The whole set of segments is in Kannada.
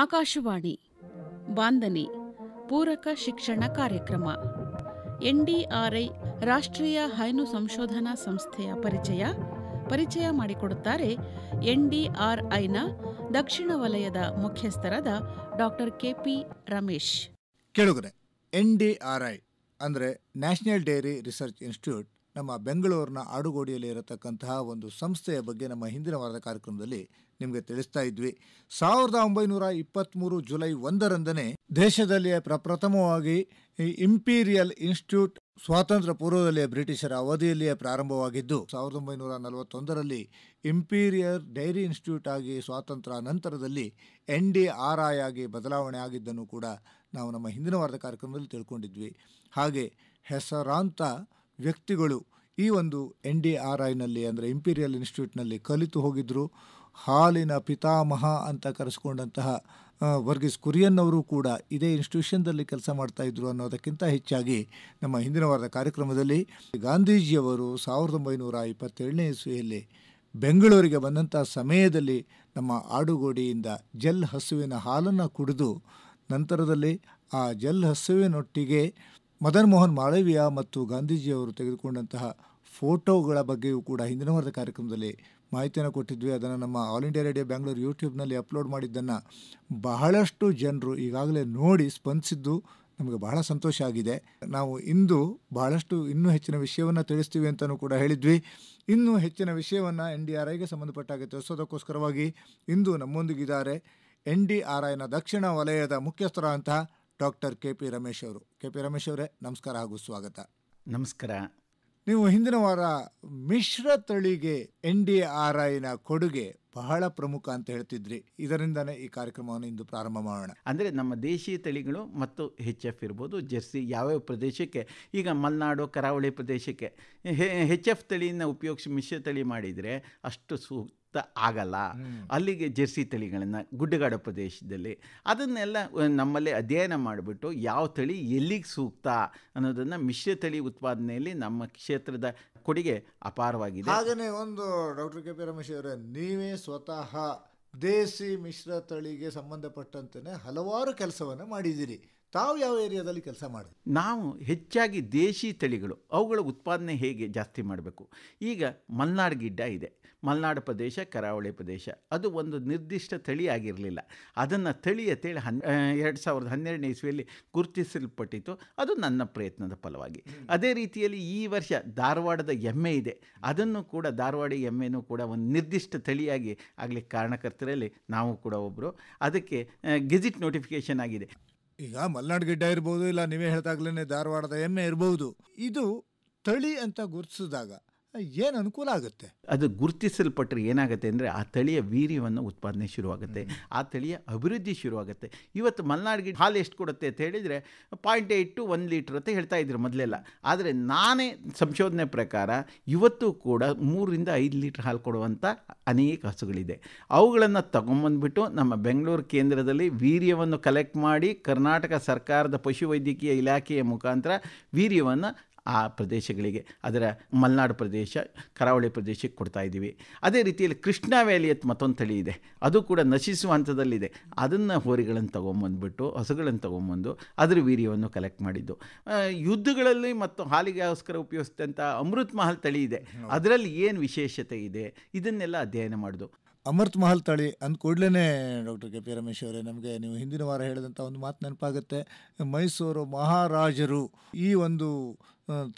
ಆಕಾಶವಾಣಿ ಬಾಂಧನಿ ಪೂರಕ ಶಿಕ್ಷಣ ಕಾರ್ಯಕ್ರಮ ಎನ್ಡಿಆರ್ಐ ರಾಷ್ಟ್ರೀಯ ಹೈನು ಸಂಶೋಧನಾ ಸಂಸ್ಥೆಯ ಪರಿಚಯ ಪರಿಚಯ ಮಾಡಿಕೊಡುತ್ತಾರೆ ಎನ್ಡಿಆರ್ಐನ ದಕ್ಷಿಣ ವಲಯದ ಮುಖ್ಯಸ್ಥರಾದ ಡಾಕ್ಟರ್ ಕೆಪಿ ರಮೇಶ್ ಕೆಳಗರೆ ಎನ್ಡಿಆರ್ಐ ಅಂದರೆ ನ್ಯಾಷನಲ್ ಡೈರಿ ರಿಸರ್ಚ್ ಇನ್ಸ್ಟಿಟ್ಯೂಟ್ ನಮ್ಮ ಬೆಂಗಳೂರಿನ ಆಡುಗೋಡಿಯಲ್ಲಿ ಇರತಕ್ಕಂತಹ ಒಂದು ಸಂಸ್ಥೆಯ ಬಗ್ಗೆ ನಮ್ಮ ಹಿಂದಿನ ವಾರದ ಕಾರ್ಯಕ್ರಮದಲ್ಲಿ ನಿಮಗೆ ತಿಳಿಸ್ತಾ ಇದ್ವಿ ಸಾವಿರದ ಒಂಬೈನೂರ ಇಪ್ಪತ್ತ್ಮೂರು ಜುಲೈ ಒಂದರಂದನೇ ದೇಶದಲ್ಲಿಯೇ ಪ್ರಪ್ರಥಮವಾಗಿ ಇಂಪೀರಿಯಲ್ ಇನ್ಸ್ಟಿಟ್ಯೂಟ್ ಸ್ವಾತಂತ್ರ್ಯ ಪೂರ್ವದಲ್ಲಿಯೇ ಬ್ರಿಟಿಷರ ಅವಧಿಯಲ್ಲಿಯೇ ಪ್ರಾರಂಭವಾಗಿದ್ದು ಸಾವಿರದ ಒಂಬೈನೂರ ನಲವತ್ತೊಂದರಲ್ಲಿ ಇಂಪೀರಿಯರ್ ಡೈರಿ ಇನ್ಸ್ಟಿಟ್ಯೂಟ್ ಆಗಿ ಸ್ವಾತಂತ್ರ್ಯ ನಂತರದಲ್ಲಿ ಎನ್ ಡಿ ಆರ್ ಐ ಆಗಿ ಬದಲಾವಣೆ ಆಗಿದ್ದನ್ನು ಕೂಡ ನಾವು ನಮ್ಮ ಹಿಂದಿನ ವಾರದ ಕಾರ್ಯಕ್ರಮದಲ್ಲಿ ತಿಳ್ಕೊಂಡಿದ್ವಿ ಹಾಗೆ ಹೆಸರಾಂತ ವ್ಯಕ್ತಿಗಳು ಈ ಒಂದು ಎನ್ ಡಿ ಆರ್ ಐನಲ್ಲಿ ಅಂದರೆ ಇಂಪೀರಿಯಲ್ ಇನ್ಸ್ಟಿಟ್ಯೂಟ್ನಲ್ಲಿ ಕಲಿತು ಹೋಗಿದ್ದರು ಹಾಲಿನ ಪಿತಾಮಹ ಅಂತ ಕರೆಸ್ಕೊಂಡಂತಹ ವರ್ಗೀಸ್ ಕುರಿಯನ್ ಅವರು ಕೂಡ ಇದೇ ಇನ್ಸ್ಟಿಟ್ಯೂಷನ್ದಲ್ಲಿ ಕೆಲಸ ಮಾಡ್ತಾಯಿದ್ರು ಅನ್ನೋದಕ್ಕಿಂತ ಹೆಚ್ಚಾಗಿ ನಮ್ಮ ಹಿಂದಿನ ವಾರದ ಕಾರ್ಯಕ್ರಮದಲ್ಲಿ ಗಾಂಧೀಜಿಯವರು ಸಾವಿರದ ಒಂಬೈನೂರ ಇಪ್ಪತ್ತೇಳನೇ ಇಸ್ವಿಯಲ್ಲಿ ಬೆಂಗಳೂರಿಗೆ ಬಂದಂಥ ಸಮಯದಲ್ಲಿ ನಮ್ಮ ಆಡುಗೋಡಿಯಿಂದ ಜಲ್ ಹಸುವಿನ ಹಾಲನ್ನು ಕುಡಿದು ನಂತರದಲ್ಲಿ ಆ ಜಲ್ ಹಸುವಿನೊಟ್ಟಿಗೆ ಮದನ್ ಮೋಹನ್ ಮಾಳವೀಯ ಮತ್ತು ಗಾಂಧೀಜಿಯವರು ತೆಗೆದುಕೊಂಡಂತಹ ಫೋಟೋಗಳ ಬಗ್ಗೆಯೂ ಕೂಡ ಹಿಂದಿನ ವಾರದ ಕಾರ್ಯಕ್ರಮದಲ್ಲಿ ಮಾಹಿತಿಯನ್ನು ಕೊಟ್ಟಿದ್ವಿ ಅದನ್ನು ನಮ್ಮ ಆಲ್ ಇಂಡಿಯಾ ರೇಡಿಯೋ ಬ್ಯಾಂಗ್ಳೂರು ಯೂಟ್ಯೂಬ್ನಲ್ಲಿ ಅಪ್ಲೋಡ್ ಮಾಡಿದ್ದನ್ನು ಬಹಳಷ್ಟು ಜನರು ಈಗಾಗಲೇ ನೋಡಿ ಸ್ಪಂದಿಸಿದ್ದು ನಮಗೆ ಬಹಳ ಸಂತೋಷ ಆಗಿದೆ ನಾವು ಇಂದು ಬಹಳಷ್ಟು ಇನ್ನೂ ಹೆಚ್ಚಿನ ವಿಷಯವನ್ನು ತಿಳಿಸ್ತೀವಿ ಅಂತಲೂ ಕೂಡ ಹೇಳಿದ್ವಿ ಇನ್ನೂ ಹೆಚ್ಚಿನ ವಿಷಯವನ್ನು ಎನ್ ಡಿ ಆರ್ ಐಗೆ ಸಂಬಂಧಪಟ್ಟಾಗೆ ತಿಳಿಸೋದಕ್ಕೋಸ್ಕರವಾಗಿ ಇಂದು ನಮ್ಮೊಂದಿಗಿದ್ದಾರೆ ಎನ್ ಡಿ ಆರ್ ಐನ ದಕ್ಷಿಣ ವಲಯದ ಮುಖ್ಯಸ್ಥರ ಅಂತಹ ಡಾಕ್ಟರ್ ಕೆ ಪಿ ರಮೇಶ್ ಅವರು ಕೆ ಪಿ ರಮೇಶ್ ಅವರೇ ನಮಸ್ಕಾರ ಹಾಗೂ ಸ್ವಾಗತ ನಮಸ್ಕಾರ ನೀವು ಹಿಂದಿನ ವಾರ ಮಿಶ್ರ ತಳಿಗೆ ಎನ್ ಡಿ ಆರ್ ಐನ ಕೊಡುಗೆ ಬಹಳ ಪ್ರಮುಖ ಅಂತ ಹೇಳ್ತಿದ್ರಿ ಇದರಿಂದಾನೇ ಈ ಕಾರ್ಯಕ್ರಮವನ್ನು ಇಂದು ಪ್ರಾರಂಭ ಮಾಡೋಣ ಅಂದರೆ ನಮ್ಮ ದೇಶೀಯ ತಳಿಗಳು ಮತ್ತು ಹೆಚ್ ಎಫ್ ಇರ್ಬೋದು ಜೆರ್ಸಿ ಯಾವ್ಯಾವ ಪ್ರದೇಶಕ್ಕೆ ಈಗ ಮಲೆನಾಡು ಕರಾವಳಿ ಪ್ರದೇಶಕ್ಕೆ ಹೆಚ್ ಎಫ್ ತಳಿಯನ್ನು ಉಪಯೋಗಿಸಿ ಮಿಶ್ರ ತಳಿ ಮಾಡಿದರೆ ಅಷ್ಟು ಸೂಕ್ತ ಆಗಲ್ಲ ಅಲ್ಲಿಗೆ ಜೆರ್ಸಿ ತಳಿಗಳನ್ನು ಗುಡ್ಡಗಾಡ ಪ್ರದೇಶದಲ್ಲಿ ಅದನ್ನೆಲ್ಲ ನಮ್ಮಲ್ಲಿ ಅಧ್ಯಯನ ಮಾಡಿಬಿಟ್ಟು ಯಾವ ತಳಿ ಎಲ್ಲಿಗೆ ಸೂಕ್ತ ಅನ್ನೋದನ್ನು ಮಿಶ್ರ ತಳಿ ಉತ್ಪಾದನೆಯಲ್ಲಿ ನಮ್ಮ ಕ್ಷೇತ್ರದ ಕೊಡುಗೆ ಅಪಾರವಾಗಿದೆ ಹಾಗೆಯೇ ಒಂದು ಡಾಕ್ಟರ್ ಕೆ ಪಿ ರಮೇಶ್ ಅವರೇ ನೀವೇ ಸ್ವತಃ ದೇಸಿ ಮಿಶ್ರ ತಳಿಗೆ ಸಂಬಂಧಪಟ್ಟಂತೆ ಹಲವಾರು ಕೆಲಸವನ್ನು ಮಾಡಿದ್ದೀರಿ ತಾವು ಯಾವ ಏರಿಯಾದಲ್ಲಿ ಕೆಲಸ ಮಾಡಿದ್ರು ನಾವು ಹೆಚ್ಚಾಗಿ ದೇಶಿ ತಳಿಗಳು ಅವುಗಳ ಉತ್ಪಾದನೆ ಹೇಗೆ ಜಾಸ್ತಿ ಮಾಡಬೇಕು ಈಗ ಮಲ್ನಾಡ್ ಗಿಡ್ಡ ಇದೆ ಮಲ್ನಾಡು ಪ್ರದೇಶ ಕರಾವಳಿ ಪ್ರದೇಶ ಅದು ಒಂದು ನಿರ್ದಿಷ್ಟ ತಳಿ ಆಗಿರಲಿಲ್ಲ ಅದನ್ನು ತಳಿ ಅಂತೇಳಿ ಹನ್ ಎರಡು ಸಾವಿರದ ಹನ್ನೆರಡನೇ ಇಸ್ವಿಯಲ್ಲಿ ಗುರುತಿಸಲ್ಪಟ್ಟಿತ್ತು ಅದು ನನ್ನ ಪ್ರಯತ್ನದ ಫಲವಾಗಿ ಅದೇ ರೀತಿಯಲ್ಲಿ ಈ ವರ್ಷ ಧಾರವಾಡದ ಎಮ್ಮೆ ಇದೆ ಅದನ್ನು ಕೂಡ ಧಾರವಾಡ ಎಮ್ಮೆನೂ ಕೂಡ ಒಂದು ನಿರ್ದಿಷ್ಟ ತಳಿಯಾಗಿ ಆಗಲಿಕ್ಕೆ ಕಾರಣಕರ್ತರಲ್ಲಿ ನಾವು ಕೂಡ ಒಬ್ಬರು ಅದಕ್ಕೆ ಗೆಜಿಟ್ ನೋಟಿಫಿಕೇಷನ್ ಆಗಿದೆ ಈಗ ಮಲ್ನಾಡ್ ಗಿಡ್ಡ ಇರ್ಬೋದು ಇಲ್ಲ ನೀವೇ ಹೇಳ್ದಾಗ್ಲೇ ಧಾರವಾಡದ ಎಮ್ಮೆ ಇರ್ಬೋದು ಇದು ತಳಿ ಅಂತ ಗುರುತಿಸಿದಾಗ ಏನು ಅನುಕೂಲ ಆಗುತ್ತೆ ಅದು ಗುರುತಿಸಲ್ಪಟ್ಟರೆ ಏನಾಗುತ್ತೆ ಅಂದರೆ ಆ ತಳಿಯ ವೀರ್ಯವನ್ನು ಉತ್ಪಾದನೆ ಶುರುವಾಗುತ್ತೆ ಆ ತಳಿಯ ಅಭಿವೃದ್ಧಿ ಶುರುವಾಗುತ್ತೆ ಇವತ್ತು ಮಲೆನಾಡಿಗೆ ಹಾಲು ಎಷ್ಟು ಕೊಡುತ್ತೆ ಅಂತ ಹೇಳಿದರೆ point eight two one litre ಅಂತ ಹೇಳ್ತಾ ಇದ್ರು ಮೊದಲೆಲ್ಲ ಆದರೆ ನಾನೇ ಸಂಶೋಧನೆ ಪ್ರಕಾರ ಇವತ್ತು ಕೂಡ ಮೂರರಿಂದ ಐದು ಲೀಟ್ರ್ ಹಾಲು ಕೊಡುವಂಥ ಅನೇಕ ಹಸುಗಳಿದೆ ಅವುಗಳನ್ನು ತಗೊಂಬಂದ್ಬಿಟ್ಟು ನಮ್ಮ ಬೆಂಗಳೂರು ಕೇಂದ್ರದಲ್ಲಿ ವೀರ್ಯವನ್ನು ಕಲೆಕ್ಟ್ ಮಾಡಿ ಕರ್ನಾಟಕ ಸರ್ಕಾರದ ಪಶುವೈದ್ಯಕೀಯ ಇಲಾಖೆಯ ಮುಖಾಂತರ ವೀರ್ಯವನ್ನು ಆ ಪ್ರದೇಶಗಳಿಗೆ ಅದರ ಮಲೆನಾಡು ಪ್ರದೇಶ ಕರಾವಳಿ ಪ್ರದೇಶಕ್ಕೆ ಕೊಡ್ತಾ ಇದ್ದೀವಿ ಅದೇ ರೀತಿಯಲ್ಲಿ ಕೃಷ್ಣ ವ್ಯಾಲಿಯತ್ ಮತ್ತೊಂದು ತಳಿ ಇದೆ ಅದು ಕೂಡ ನಶಿಸುವ ಹಂತದಲ್ಲಿದೆ ಅದನ್ನು ಹೋರಿಗಳನ್ನು ತೊಗೊಂಬಂದ್ಬಿಟ್ಟು ಹಸುಗಳನ್ನು ತೊಗೊಂಬಂದು ಅದರ ವೀರ್ಯವನ್ನು ಕಲೆಕ್ಟ್ ಮಾಡಿದ್ದು ಯುದ್ಧಗಳಲ್ಲಿ ಮತ್ತು ಹಾಲಿಗೆಗೋಸ್ಕರ ಉಪಯೋಗಿಸಿದಂಥ ಅಮೃತ್ ಮಹಲ್ ತಳಿ ಇದೆ ಅದರಲ್ಲಿ ಏನು ವಿಶೇಷತೆ ಇದೆ ಇದನ್ನೆಲ್ಲ ಅಧ್ಯಯನ ಮಾಡೋದು ಅಮೃತ್ ಮಹಲ್ ತಳಿ ಅಂದ ಕೂಡಲೇ ಡಾಕ್ಟರ್ ಕೆ ಪಿ ರಮೇಶ್ ಅವರೇ ನಮಗೆ ನೀವು ಹಿಂದಿನ ವಾರ ಹೇಳಿದಂಥ ಒಂದು ಮಾತು ನೆನಪಾಗುತ್ತೆ ಮೈಸೂರು ಮಹಾರಾಜರು ಈ ಒಂದು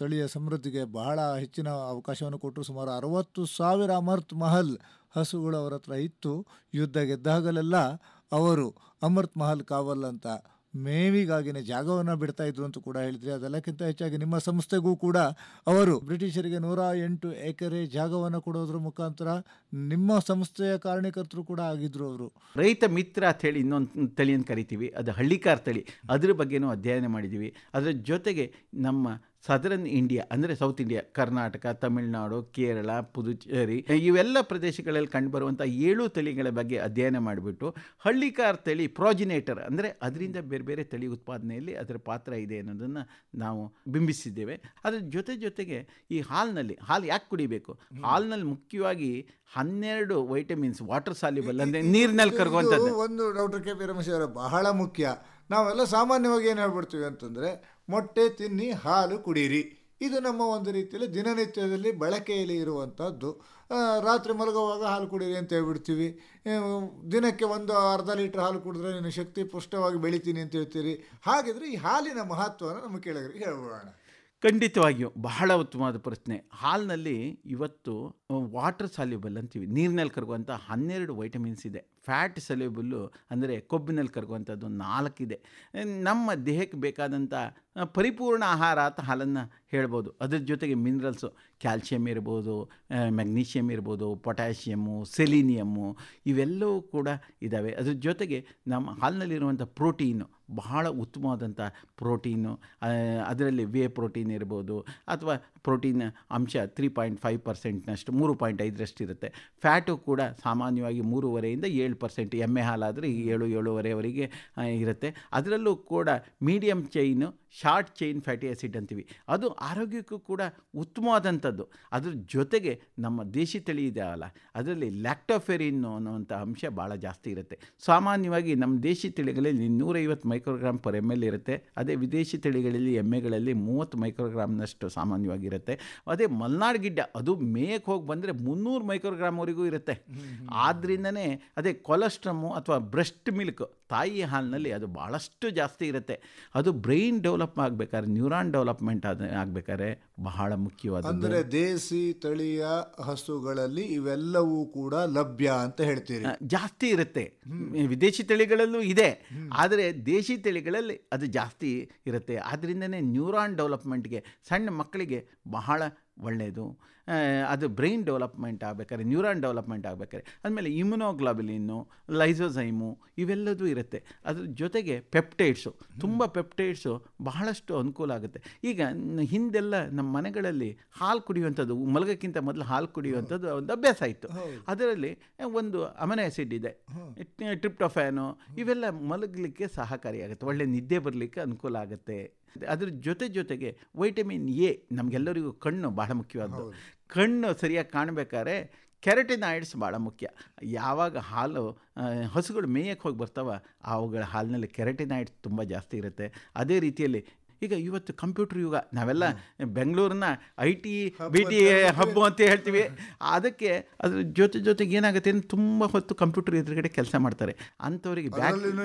ತಳಿಯ ಸಮೃದ್ಧಿಗೆ ಬಹಳ ಹೆಚ್ಚಿನ ಅವಕಾಶವನ್ನು ಕೊಟ್ಟರು ಸುಮಾರು ಅರವತ್ತು ಸಾವಿರ ಅಮೃತ್ ಮಹಲ್ ಹಸುಗಳು ಅವರ ಹತ್ರ ಇತ್ತು ಯುದ್ಧ ಗೆದ್ದಾಗಲೆಲ್ಲ ಅವರು ಅಮೃತ್ ಮಹಲ್ ಕಾವಲ್ ಅಂತ ಮೇವಿಗಾಗಿನೇ ಜಾಗವನ್ನು ಬಿಡ್ತಾ ಇದ್ರು ಅಂತ ಕೂಡ ಹೇಳಿದ್ರಿ ಅದೆಲ್ಲಕ್ಕಿಂತ ಹೆಚ್ಚಾಗಿ ನಿಮ್ಮ ಸಂಸ್ಥೆಗೂ ಕೂಡ ಅವರು ಬ್ರಿಟಿಷರಿಗೆ ನೂರ ಎಂಟು ಎಕರೆ ಜಾಗವನ್ನು ಕೊಡೋದ್ರ ಮುಖಾಂತರ ನಿಮ್ಮ ಸಂಸ್ಥೆಯ ಕಾರಣಕರ್ತರು ಕೂಡ ಆಗಿದ್ರು ಅವರು ರೈತ ಮಿತ್ರ ಅಂತ ಹೇಳಿ ಇನ್ನೊಂದು ತಳಿಯನ್ನು ಕರಿತೀವಿ ಅದು ಹಳ್ಳಿಕಾರ್ ತಳಿ ಅದ್ರ ಬಗ್ಗೆನೂ ಅಧ್ಯಯನ ಮಾಡಿದ್ದೀವಿ ಅದರ ಜೊತೆಗೆ ನಮ್ಮ ಸದರನ್ ಇಂಡಿಯಾ ಅಂದರೆ ಸೌತ್ ಇಂಡಿಯಾ ಕರ್ನಾಟಕ ತಮಿಳುನಾಡು ಕೇರಳ ಪುದುಚೇರಿ ಇವೆಲ್ಲ ಪ್ರದೇಶಗಳಲ್ಲಿ ಕಂಡುಬರುವಂಥ ಏಳು ತಳಿಗಳ ಬಗ್ಗೆ ಅಧ್ಯಯನ ಮಾಡಿಬಿಟ್ಟು ಹಳ್ಳಿಕಾರ್ ತಳಿ ಪ್ರಾಜಿನೇಟರ್ ಅಂದರೆ ಅದರಿಂದ ಬೇರೆ ಬೇರೆ ತಳಿ ಉತ್ಪಾದನೆಯಲ್ಲಿ ಅದರ ಪಾತ್ರ ಇದೆ ಅನ್ನೋದನ್ನು ನಾವು ಬಿಂಬಿಸಿದ್ದೇವೆ ಅದರ ಜೊತೆ ಜೊತೆಗೆ ಈ ಹಾಲಿನಲ್ಲಿ ಹಾಲು ಯಾಕೆ ಕುಡಿಬೇಕು ಹಾಲಿನಲ್ಲಿ ಮುಖ್ಯವಾಗಿ ಹನ್ನೆರಡು ವೈಟಮಿನ್ಸ್ ವಾಟರ್ ಸಾಲ್ಯುಬಲ್ ಅಂದರೆ ನೀರಿನಲ್ಲಿ ಕರ್ಗುವಂಥದ್ದು ಒಂದು ಡಾಕ್ಟರ್ ಕೆ ಪಿ ರಮೇಶ್ ಅವರ ಬಹಳ ಮುಖ್ಯ ನಾವೆಲ್ಲ ಸಾಮಾನ್ಯವಾಗಿ ಏನು ಹೇಳ್ಬಿಡ್ತೀವಿ ಅಂತಂದರೆ ಮೊಟ್ಟೆ ತಿನ್ನಿ ಹಾಲು ಕುಡೀರಿ ಇದು ನಮ್ಮ ಒಂದು ರೀತಿಯಲ್ಲಿ ದಿನನಿತ್ಯದಲ್ಲಿ ಬಳಕೆಯಲ್ಲಿ ಇರುವಂಥದ್ದು ರಾತ್ರಿ ಮಲಗುವಾಗ ಹಾಲು ಕುಡೀರಿ ಅಂತ ಹೇಳ್ಬಿಡ್ತೀವಿ ದಿನಕ್ಕೆ ಒಂದು ಅರ್ಧ ಲೀಟ್ರ್ ಹಾಲು ಕುಡಿದ್ರೆ ನೀನು ಶಕ್ತಿ ಪುಷ್ಟವಾಗಿ ಬೆಳಿತೀನಿ ಅಂತ ಹೇಳ್ತೀರಿ ಹಾಗಿದ್ರೆ ಈ ಹಾಲಿನ ಮಹತ್ವನ ನಮ್ಮ ಕೆಳಗರಿಗೆ ಹೇಳ್ಬಿಡೋಣ ಖಂಡಿತವಾಗಿಯೂ ಬಹಳ ಉತ್ತಮವಾದ ಪ್ರಶ್ನೆ ಹಾಲಿನಲ್ಲಿ ಇವತ್ತು ವಾಟರ್ ಸಾಲ್ಯುಬಲ್ ಅಂತೀವಿ ನೀರಿನಲ್ಲಿ ಕರಗುವಂಥ ಹನ್ನೆರಡು ವೈಟಮಿನ್ಸ್ ಇದೆ ಫ್ಯಾಟ್ ಸೆಲ್ಯೂಬಲ್ಲು ಅಂದರೆ ಕೊಬ್ಬಿನಲ್ಲಿ ಕರಗುವಂಥದ್ದು ನಾಲ್ಕಿದೆ ನಮ್ಮ ದೇಹಕ್ಕೆ ಬೇಕಾದಂಥ ಪರಿಪೂರ್ಣ ಆಹಾರ ಅಂತ ಹಾಲನ್ನು ಹೇಳ್ಬೋದು ಅದ್ರ ಜೊತೆಗೆ ಮಿನರಲ್ಸು ಕ್ಯಾಲ್ಶಿಯಮ್ ಇರ್ಬೋದು ಮ್ಯಾಗ್ನೀಷಿಯಮ್ ಇರ್ಬೋದು ಪೊಟ್ಯಾಷಿಯಮ್ಮು ಸೆಲಿನಿಯಮ್ಮು ಇವೆಲ್ಲವೂ ಕೂಡ ಇದ್ದಾವೆ ಅದ್ರ ಜೊತೆಗೆ ನಮ್ಮ ಹಾಲಿನಲ್ಲಿರುವಂಥ ಪ್ರೋಟೀನು ಬಹಳ ಉತ್ತಮವಾದಂಥ ಪ್ರೋಟೀನು ಅದರಲ್ಲಿ ವೇ ಪ್ರೋಟೀನ್ ಇರ್ಬೋದು ಅಥವಾ ಪ್ರೋಟೀನ್ ಅಂಶ ತ್ರೀ ಪಾಯಿಂಟ್ ಫೈವ್ ಪರ್ಸೆಂಟ್ನಷ್ಟು ಮೂರು ಪಾಯಿಂಟ್ ಐದರಷ್ಟು ಇರುತ್ತೆ ಫ್ಯಾಟು ಕೂಡ ಸಾಮಾನ್ಯವಾಗಿ ಮೂರುವರೆಯಿಂದ ಏಳು ಪರ್ಸೆಂಟ್ ಎಮ್ಮೆ ಹಾಲಾದರೆ ಏಳು ಏಳುವರೆವರೆಗೆ ಇರುತ್ತೆ ಅದರಲ್ಲೂ ಕೂಡ medium chain short chain fatty acid ಅಂತೀವಿ ಅದು ಆರೋಗ್ಯಕ್ಕೂ ಕೂಡ ಉತ್ತಮವಾದಂಥದ್ದು ಅದ್ರ ಜೊತೆಗೆ ನಮ್ಮ ದೇಶಿ ತಳಿ ಇದೆ ಅಲ್ಲ ಅದರಲ್ಲಿ ಲ್ಯಾಕ್ಟೋಫೆರಿನ್ ಅನ್ನುವಂಥ ಅಂಶ ಭಾಳ ಜಾಸ್ತಿ ಇರುತ್ತೆ ಸಾಮಾನ್ಯವಾಗಿ ನಮ್ಮ ದೇಶಿ ತಳಿಗಳಲ್ಲಿ ನೂರೈವತ್ತು ಮೈಕ್ರೋಗ್ರಾಮ್ ಪರ್ ಎಮ್ ಎಲ್ ಇರುತ್ತೆ ಅದೇ ವಿದೇಶಿ ತಳಿಗಳಲ್ಲಿ ಎಮ್ಮೆಗಳಲ್ಲಿ ಮೂವತ್ತು ಮೈಕ್ರೋಗ್ರಾಮ್ನಷ್ಟು ಸಾಮಾನ್ಯವಾಗಿರುತ್ತೆ ಅದೇ ಮಲ್ನಾಡ್ ಗಿಡ್ಡ ಅದು ಮೇಯಕ್ಕೆ ಹೋಗಿ ಬಂದರೆ ಮುನ್ನೂರು ಮೈಕ್ರೋಗ್ರಾಮ್ವರೆಗೂ ಇರುತ್ತೆ ಆದ್ದರಿಂದನೇ ಅದೇ ಕೊಲೆಸ್ಟ್ರಮ್ಮು ಅಥವಾ ಬ್ರೆಸ್ಟ್ ಮಿಲ್ಕ್ ತಾಯಿ ಹಾಲಿನಲ್ಲಿ ಅದು ಭಾಳಷ್ಟು ಜಾಸ್ತಿ ಇರುತ್ತೆ ಅದು ಬ್ರೈನ್ ಡೆವಲಪ್ ಆಗಬೇಕಾದ್ರೆ ನ್ಯೂರಾನ್ ಡೆವಲಪ್ಮೆಂಟ್ ಆದ ಆಗಬೇಕಾದ್ರೆ ಬಹಳ ಮುಖ್ಯವಾದ ಅಂದರೆ ದೇಸಿ ತಳಿಯ ಹಸುಗಳಲ್ಲಿ ಇವೆಲ್ಲವೂ ಕೂಡ ಲಭ್ಯ ಅಂತ ಹೇಳ್ತೀರಿ ಜಾಸ್ತಿ ಇರುತ್ತೆ ವಿದೇಶಿ ತಳಿಗಳಲ್ಲೂ ಇದೆ ಆದರೆ ದೇಶಿ ತಳಿಗಳಲ್ಲಿ ಅದು ಜಾಸ್ತಿ ಇರುತ್ತೆ ಆದ್ದರಿಂದನೇ ನ್ಯೂರಾನ್ ಡೆವಲಪ್ಮೆಂಟ್ಗೆ ಸಣ್ಣ ಮಕ್ಕಳಿಗೆ ಬಹಳ ಒಳ್ಳೆಯದು ಅದು ಬ್ರೈನ್ ಡೆವಲಪ್ಮೆಂಟ್ ಆಗಬೇಕಾದ್ರೆ ನ್ಯೂರಾನ್ ಡೆವಲಪ್ಮೆಂಟ್ ಆಗಬೇಕಾದ್ರೆ ಆದಮೇಲೆ ಇಮ್ಯುನೋಗ್ಲಾಬಿಲಿನ್ನು ಲೈಸೋಝೈಮು ಇವೆಲ್ಲದೂ ಇರುತ್ತೆ ಅದ್ರ ಜೊತೆಗೆ ಪೆಪ್ಟೈಡ್ಸು ತುಂಬ ಪೆಪ್ಟೈಡ್ಸು ಬಹಳಷ್ಟು ಅನುಕೂಲ ಆಗುತ್ತೆ ಈಗ ಹಿಂದೆಲ್ಲ ನಮ್ಮ ಮನೆಗಳಲ್ಲಿ ಹಾಲು ಕುಡಿಯುವಂಥದ್ದು ಮಲಗಕ್ಕಿಂತ ಮೊದಲು ಹಾಲು ಕುಡಿಯುವಂಥದ್ದು ಒಂದು ಅಭ್ಯಾಸ ಇತ್ತು ಅದರಲ್ಲಿ ಒಂದು ಅಮನ ಆ್ಯಸಿಡ್ ಇದೆ ಟ್ರಿಪ್ಟೊಫ್ಯಾನು ಇವೆಲ್ಲ ಮಲಗಲಿಕ್ಕೆ ಸಹಕಾರಿಯಾಗುತ್ತೆ ಒಳ್ಳೆ ನಿದ್ದೆ ಬರಲಿಕ್ಕೆ ಅನುಕೂಲ ಆಗುತ್ತೆ ಅದ್ರ ಜೊತೆ ಜೊತೆಗೆ ವೈಟಮಿನ್ ಎ ನಮಗೆಲ್ಲರಿಗೂ ಕಣ್ಣು ಬಹಳ ಮುಖ್ಯವಾದದ್ದು ಕಣ್ಣು ಸರಿಯಾಗಿ ಕಾಣಬೇಕಾದ್ರೆ ಕೆರಟಿನಾಯ್ಡ್ಸ್ ಭಾಳ ಮುಖ್ಯ ಯಾವಾಗ ಹಾಲು ಹಸುಗಳು ಮೇಯಕ್ಕೆ ಹೋಗಿ ಬರ್ತಾವ ಅವುಗಳ ಹಾಲಿನಲ್ಲಿ ಕೆರಟಿನಾಯ್ಡ್ಸ್ ತುಂಬ ಜಾಸ್ತಿ ಇರುತ್ತೆ ಅದೇ ರೀತಿಯಲ್ಲಿ ಈಗ ಇವತ್ತು ಕಂಪ್ಯೂಟರ್ ಯುಗ ನಾವೆಲ್ಲ ಬೆಂಗಳೂರನ್ನ I T B T hub ಅಂತ ಹೇಳ್ತೀವಿ ಅದಕ್ಕೆ ಅದ್ರ ಜೊತೆ ಜೊತೆಗೆ ಏನಾಗುತ್ತೆ ಅಂದ್ರೆ ತುಂಬ ಹೊತ್ತು ಕಂಪ್ಯೂಟರ್ ಎದುರುಗಡೆ ಕೆಲಸ ಮಾಡ್ತಾರೆ ಅಂಥವ್ರಿಗೆ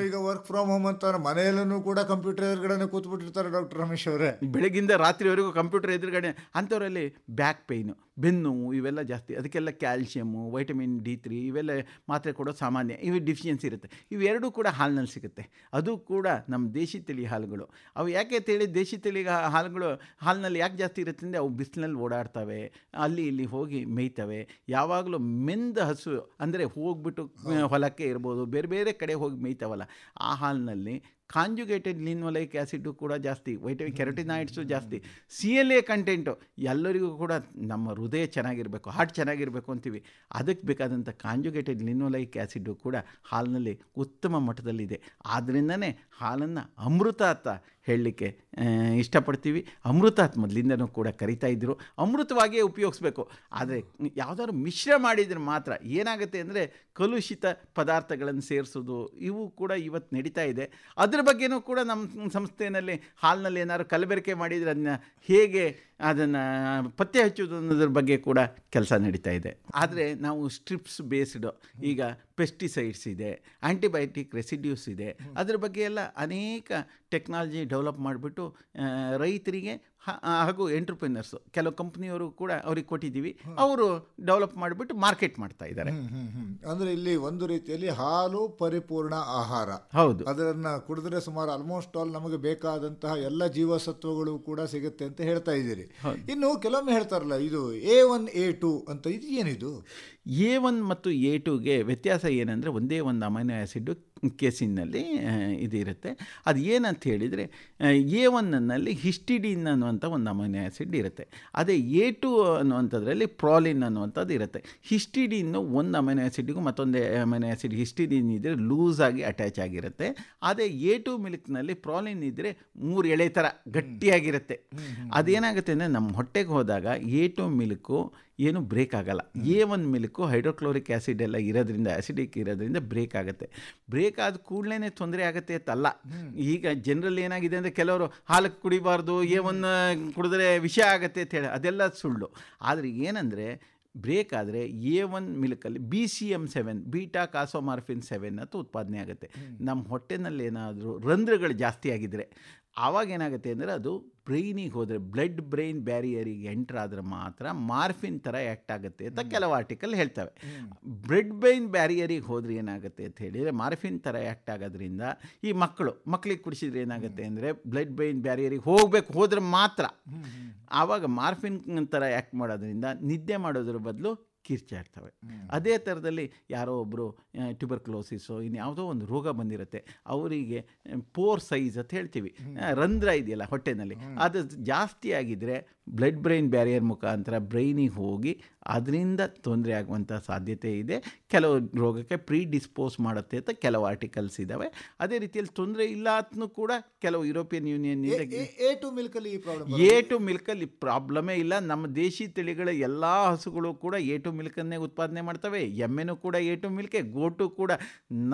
ಈಗ ವರ್ಕ್ ಫ್ರಮ್ ಹೋಮ್ ಅಂತಾರೆ ಮನೆಯಲ್ಲೂ ಕೂಡ ಕಂಪ್ಯೂಟರ್ ಎದುರುಗಡೆ ಕೂತ್ಬಿಟ್ಟಿರ್ತಾರೆ ಡಾಕ್ಟರ್ ರಮೇಶ್ ಅವರೇ ಬೆಳಗಿಂದ ರಾತ್ರಿವರೆಗೂ ಕಂಪ್ಯೂಟರ್ ಎದುರುಗಡೆ ಅಂಥವರಲ್ಲಿ ಬ್ಯಾಕ್ ಪೇಯ್ನು ಬೆನ್ನು ಇವೆಲ್ಲ ಜಾಸ್ತಿ ಅದಕ್ಕೆಲ್ಲ ಕ್ಯಾಲ್ಶಿಯಮ್ಮು ವೈಟಮಿನ್ ಡಿ ತ್ರೀ ಇವೆಲ್ಲ ಮಾತ್ರೆ ಕೊಡೋ ಸಾಮಾನ್ಯ ಇವು ಡಿಫಿಷಿಯನ್ಸಿ ಇರುತ್ತೆ ಇವೆರಡೂ ಕೂಡ ಹಾಲಿನಲ್ಲಿ ಸಿಗುತ್ತೆ ಅದು ಕೂಡ ನಮ್ಮ ದೇಶಿ ತಳಿ ಹಾಲುಗಳು ಅವು ಯಾಕೆ ತಿಳಿ ದೇಶಿ ತಳಿ ಹಾಲುಗಳು ಹಾಲಿನಲ್ಲಿ ಯಾಕೆ ಜಾಸ್ತಿ ಇರುತ್ತೆ ಅಂದರೆ ಅವು ಬಿಸಿಲಲ್ಲಿ ಓಡಾಡ್ತವೆ ಅಲ್ಲಿ ಇಲ್ಲಿ ಹೋಗಿ ಮೇಯ್ತವೆ ಯಾವಾಗಲೂ ಮೆಂದ ಹಸು ಅಂದರೆ ಹೋಗ್ಬಿಟ್ಟು ಹೊಲಕ್ಕೆ ಇರ್ಬೋದು ಬೇರೆ ಬೇರೆ ಕಡೆ ಹೋಗಿ ಮೇಯ್ತಾವಲ್ಲ ಆ ಹಾಲಿನಲ್ಲಿ ಕಾಂಜುಗೇಟೆಡ್ ಲಿನ್ವಲೈಕ್ ಆ್ಯಸಿಡು ಕೂಡ ಜಾಸ್ತಿ ವೈಟಮಿನ್ ಕೆರಟಿನಾಯ್ಡ್ಸು ಜಾಸ್ತಿ ಸಿ ಎಲ್ ಎ ಕಂಟೆಂಟು ಎಲ್ಲರಿಗೂ ಕೂಡ ನಮ್ಮ ಹೃದಯ ಚೆನ್ನಾಗಿರಬೇಕು ಹಾರ್ಟ್ ಚೆನ್ನಾಗಿರಬೇಕು ಅಂತೀವಿ ಅದಕ್ಕೆ ಬೇಕಾದಂಥ ಕಾಂಜುಗೇಟೆಡ್ ಲಿನ್ವಲೈಕ್ ಆ್ಯಸಿಡ್ಡು ಕೂಡ ಹಾಲಿನಲ್ಲಿ ಉತ್ತಮ ಮಟ್ಟದಲ್ಲಿದೆ ಆದ್ದರಿಂದನೇ ಹಾಲನ್ನು ಅಮೃತ ಅಂತ ಹೇಳಲಿಕ್ಕೆ ಇಷ್ಟಪಡ್ತೀವಿ ಅಮೃತಾತ್ ಮೊದಲಿಂದನೂ ಕೂಡ ಕರಿತಾ ಇದ್ದರು ಅಮೃತವಾಗಿಯೇ ಉಪಯೋಗಿಸ್ಬೇಕು ಆದರೆ ಯಾವುದಾದ್ರು ಮಿಶ್ರ ಮಾಡಿದರೆ ಮಾತ್ರ ಏನಾಗುತ್ತೆ ಅಂದರೆ ಕಲುಷಿತ ಪದಾರ್ಥಗಳನ್ನು ಸೇರಿಸೋದು ಇವು ಕೂಡ ಇವತ್ತು ನಡೀತಾ ಇದೆ ಅದ್ರ ಬಗ್ಗೆನೂ ಕೂಡ ನಮ್ಮ ಸಂಸ್ಥೆಯಲ್ಲಿ ಹಾಲ್ನಲ್ಲಿ ಏನಾದ್ರು ಕಲಬೆರಕೆ ಮಾಡಿದರೆ ಅದನ್ನ ಹೇಗೆ ಅದನ್ನು ಪತ್ತೆ ಹಚ್ಚೋದು ಅನ್ನೋದ್ರ ಬಗ್ಗೆ ಕೂಡ ಕೆಲಸ ನಡೀತಾ ಇದೆ ಆದರೆ ನಾವು ಸ್ಟ್ರಿಪ್ಸ್ ಬೇಸ್ಡ್ ಈಗ ಪೆಸ್ಟಿಸೈಡ್ಸ್ ಇದೆ ಆ್ಯಂಟಿಬಯೋಟಿಕ್ ರೆಸಿಡ್ಯೂಸ್ ಇದೆ ಅದ್ರ ಬಗ್ಗೆ ಎಲ್ಲ ಅನೇಕ ಟೆಕ್ನಾಲಜಿ ಡೆವಲಪ್ ಮಾಡಿಬಿಟ್ಟು ರೈತರಿಗೆ ಹಾಗೂ ಎಂಟರ್ಪ್ರಿನರ್ಸ್ ಕೆಲವು ಕಂಪ್ನಿಯವರು ಕೂಡ ಅವ್ರಿಗೆ ಕೊಟ್ಟಿದ್ದೀವಿ ಅವರು ಡೆವಲಪ್ ಮಾಡಿಬಿಟ್ಟು ಮಾರ್ಕೆಟ್ ಮಾಡ್ತಾ ಇದ್ದಾರೆ ಅಂದ್ರೆ ಇಲ್ಲಿ ಒಂದು ರೀತಿಯಲ್ಲಿ ಹಾಲು ಪರಿಪೂರ್ಣ ಆಹಾರ ಹೌದು ಅದನ್ನು ಕುಡಿದ್ರೆ ಸುಮಾರು ಆಲ್ಮೋಸ್ಟ್ ಆಲ್ ನಮಗೆ ಬೇಕಾದಂತಹ ಎಲ್ಲ ಜೀವಸತ್ವಗಳು ಕೂಡ ಸಿಗುತ್ತೆ ಅಂತ ಹೇಳ್ತಾ ಇದ್ದೀರಿ ಇನ್ನು ಕೆಲವೊಮ್ಮೆ ಹೇಳ್ತಾರಲ್ಲ ಇದು ಎ ಒನ್ ಎ ಟು ಅಂತ ಇದು ಏನಿದು ಎ ಒನ್ ಮತ್ತು ಎ ಟುಗೆ ವ್ಯತ್ಯಾಸ ಏನಂದ್ರೆ ಒಂದೇ ಒಂದು ಅಮೈನೋ ಆಸಿಡ್ ಕೇಸಿನಲ್ಲಿ ಇದಿರುತ್ತೆ ಅದು ಏನಂತ ಹೇಳಿದರೆ ಎ ಒನ್ನಲ್ಲಿ ಹಿಸ್ಟಿಡಿನ್ ಅನ್ನುವಂಥ ಒಂದು ಅಮೈನೋ ಆ್ಯಸಿಡ್ ಇರುತ್ತೆ ಅದೇ ಎ ಟು ಅನ್ನುವಂಥದ್ರಲ್ಲಿ ಪ್ರಾಲಿನ್ ಅನ್ನುವಂಥದ್ದು ಇರುತ್ತೆ ಹಿಸ್ಟಿಡಿನ್ನು ಒಂದು ಅಮೈನೋ ಆ್ಯಸಿಡ್ಗೂ ಮತ್ತೊಂದು ಅಮೈನೋ ಆ್ಯಸಿಡ್ ಹಿಸ್ಟಿಡಿನ್ ಇದ್ದರೆ ಲೂಸಾಗಿ ಅಟ್ಯಾಚ್ ಆಗಿರುತ್ತೆ ಅದೇ ಎ ಟು ಮಿಲ್ಕ್ನಲ್ಲಿ ಪ್ರಾಲಿನ್ ಇದ್ದರೆ ಮೂರು ಎಳೆ ಥರ ಗಟ್ಟಿಯಾಗಿರುತ್ತೆ ಅದೇನಾಗುತ್ತೆ ಅಂದರೆ ನಮ್ಮ ಹೊಟ್ಟೆಗೆ ಹೋದಾಗ ಎ ಟು ಮಿಲ್ಕು ಏನು ಬ್ರೇಕ್ ಆಗಲ್ಲ A one milk hydrochloric acid ಎಲ್ಲ ಇರೋದ್ರಿಂದ ಆ್ಯಸಿಡಿಕ್ ಇರೋದ್ರಿಂದ ಬ್ರೇಕ್ ಆಗುತ್ತೆ ಬ್ರೇಕ್ ಆದ ಕೂಡಲೇ ತೊಂದರೆ ಆಗುತ್ತೆ ಅಂತಲ್ಲ ಈಗ ಜನರಲ್ಲಿ ಏನಾಗಿದೆ ಅಂದರೆ ಕೆಲವರು ಹಾಲಕ್ಕೆ ಕುಡಿಬಾರ್ದು ಎ ಒನ್ ಕುಡಿದ್ರೆ ವಿಷ ಆಗುತ್ತೆ ಅಂತ ಹೇಳಿ ಅದೆಲ್ಲ ಸುಳ್ಳು ಆದರೆ ಏನಂದರೆ ಬ್ರೇಕ್ ಆದರೆ ಎ ಒನ್ ಮಿಲ್ಕಲ್ಲಿ B C M seven beta casomorphin seven ಅಂತ ಉತ್ಪಾದನೆ ಆಗುತ್ತೆ ನಮ್ಮ ಹೊಟ್ಟೆನಲ್ಲಿ ಏನಾದರೂ ರಂಧ್ರಗಳು ಜಾಸ್ತಿ ಆಗಿದ್ದರೆ ಆವಾಗೇನಾಗುತ್ತೆ ಅಂದರೆ ಅದು ಬ್ರೈನಿಗೆ ಹೋದರೆ ಬ್ಲಡ್ ಬ್ರೈನ್ ಬ್ಯಾರಿಯರಿಗೆ ಎಂಟ್ರ್ ಆದರೆ ಮಾತ್ರ ಮಾರ್ಫಿನ್ ಥರ ಆ್ಯಕ್ಟ್ ಆಗುತ್ತೆ ಅಂತ ಕೆಲವು ಆರ್ಟಿಕಲ್ ಹೇಳ್ತವೆ ಬ್ಲಡ್ ಬ್ರೈನ್ ಬ್ಯಾರಿಯರಿಗೆ ಹೋದರೆ ಏನಾಗುತ್ತೆ ಅಂತ ಹೇಳಿದರೆ ಮಾರ್ಫಿನ್ ಥರ ಆ್ಯಕ್ಟ್ ಆಗೋದ್ರಿಂದ ಈ ಮಕ್ಕಳು ಮಕ್ಕಳಿಗೆ ಕುಡಿಸಿದ್ರೆ ಏನಾಗುತ್ತೆ ಅಂದರೆ ಬ್ಲಡ್ ಬ್ರೈನ್ ಬ್ಯಾರಿಯರಿಗೆ ಹೋಗಬೇಕು ಹೋದ್ರೆ ಮಾತ್ರ ಆವಾಗ ಮಾರ್ಫಿನ್ ಥರ ಆ್ಯಕ್ಟ್ ಮಾಡೋದ್ರಿಂದ ನಿದ್ದೆ ಮಾಡೋದ್ರ ಬದಲು ಕಿರ್ಚಾಡ್ತವೆ. ಅದೇ ಥರದಲ್ಲಿ ಯಾರೋ ಒಬ್ಬರು ಟ್ಯೂಬರ್ಕ್ಲೋಸಿಸು ಇನ್ಯಾವುದೋ ಒಂದು ರೋಗ ಬಂದಿರುತ್ತೆ ಅವರಿಗೆ ಪೋರ್ ಸೈಜ್ ಅಂತ ಹೇಳ್ತೀವಿ ರಂಧ್ರ ಇದೆಯಲ್ಲ ಹೊಟ್ಟೆನಲ್ಲಿ ಅದು ಜಾಸ್ತಿ ಆಗಿದ್ದರೆ ಬ್ಲಡ್ ಬ್ರೈನ್ ಬ್ಯಾರಿಯರ್ ಮುಖಾಂತರ ಬ್ರೈನಿಗೆ ಹೋಗಿ ಅದರಿಂದ ತೊಂದರೆ ಆಗುವಂಥ ಸಾಧ್ಯತೆ ಇದೆ ಕೆಲವು ರೋಗಕ್ಕೆ ಪ್ರೀ ಡಿಸ್ಪೋಸ್ ಮಾಡುತ್ತೆ ಅಂತ ಕೆಲವು ಆರ್ಟಿಕಲ್ಸ್ ಇದ್ದಾವೆ ಅದೇ ರೀತಿಯಲ್ಲಿ ತೊಂದರೆ ಇಲ್ಲ ಅಂತೂ ಕೂಡ ಕೆಲವು ಯುರೋಪಿಯನ್ ಯೂನಿಯನ್ ಎ ಟು ಮಿಲ್ಕಲ್ಲಿ ಎ ಟು ಮಿಲ್ಕಲ್ಲಿ ಪ್ರಾಬ್ಲಮೇ ಇಲ್ಲ ನಮ್ಮ ದೇಶಿ ತಳಿಗಳ ಎಲ್ಲ ಹಸುಗಳು ಕೂಡ ಎ ಟು ಮಿಲ್ಕನ್ನೇ ಉತ್ಪಾದನೆ ಮಾಡ್ತವೆ ಎಮ್ಮೆನೂ ಕೂಡ ಎ ಟು ಮಿಲ್ಕೆ ಗೋಟು ಕೂಡ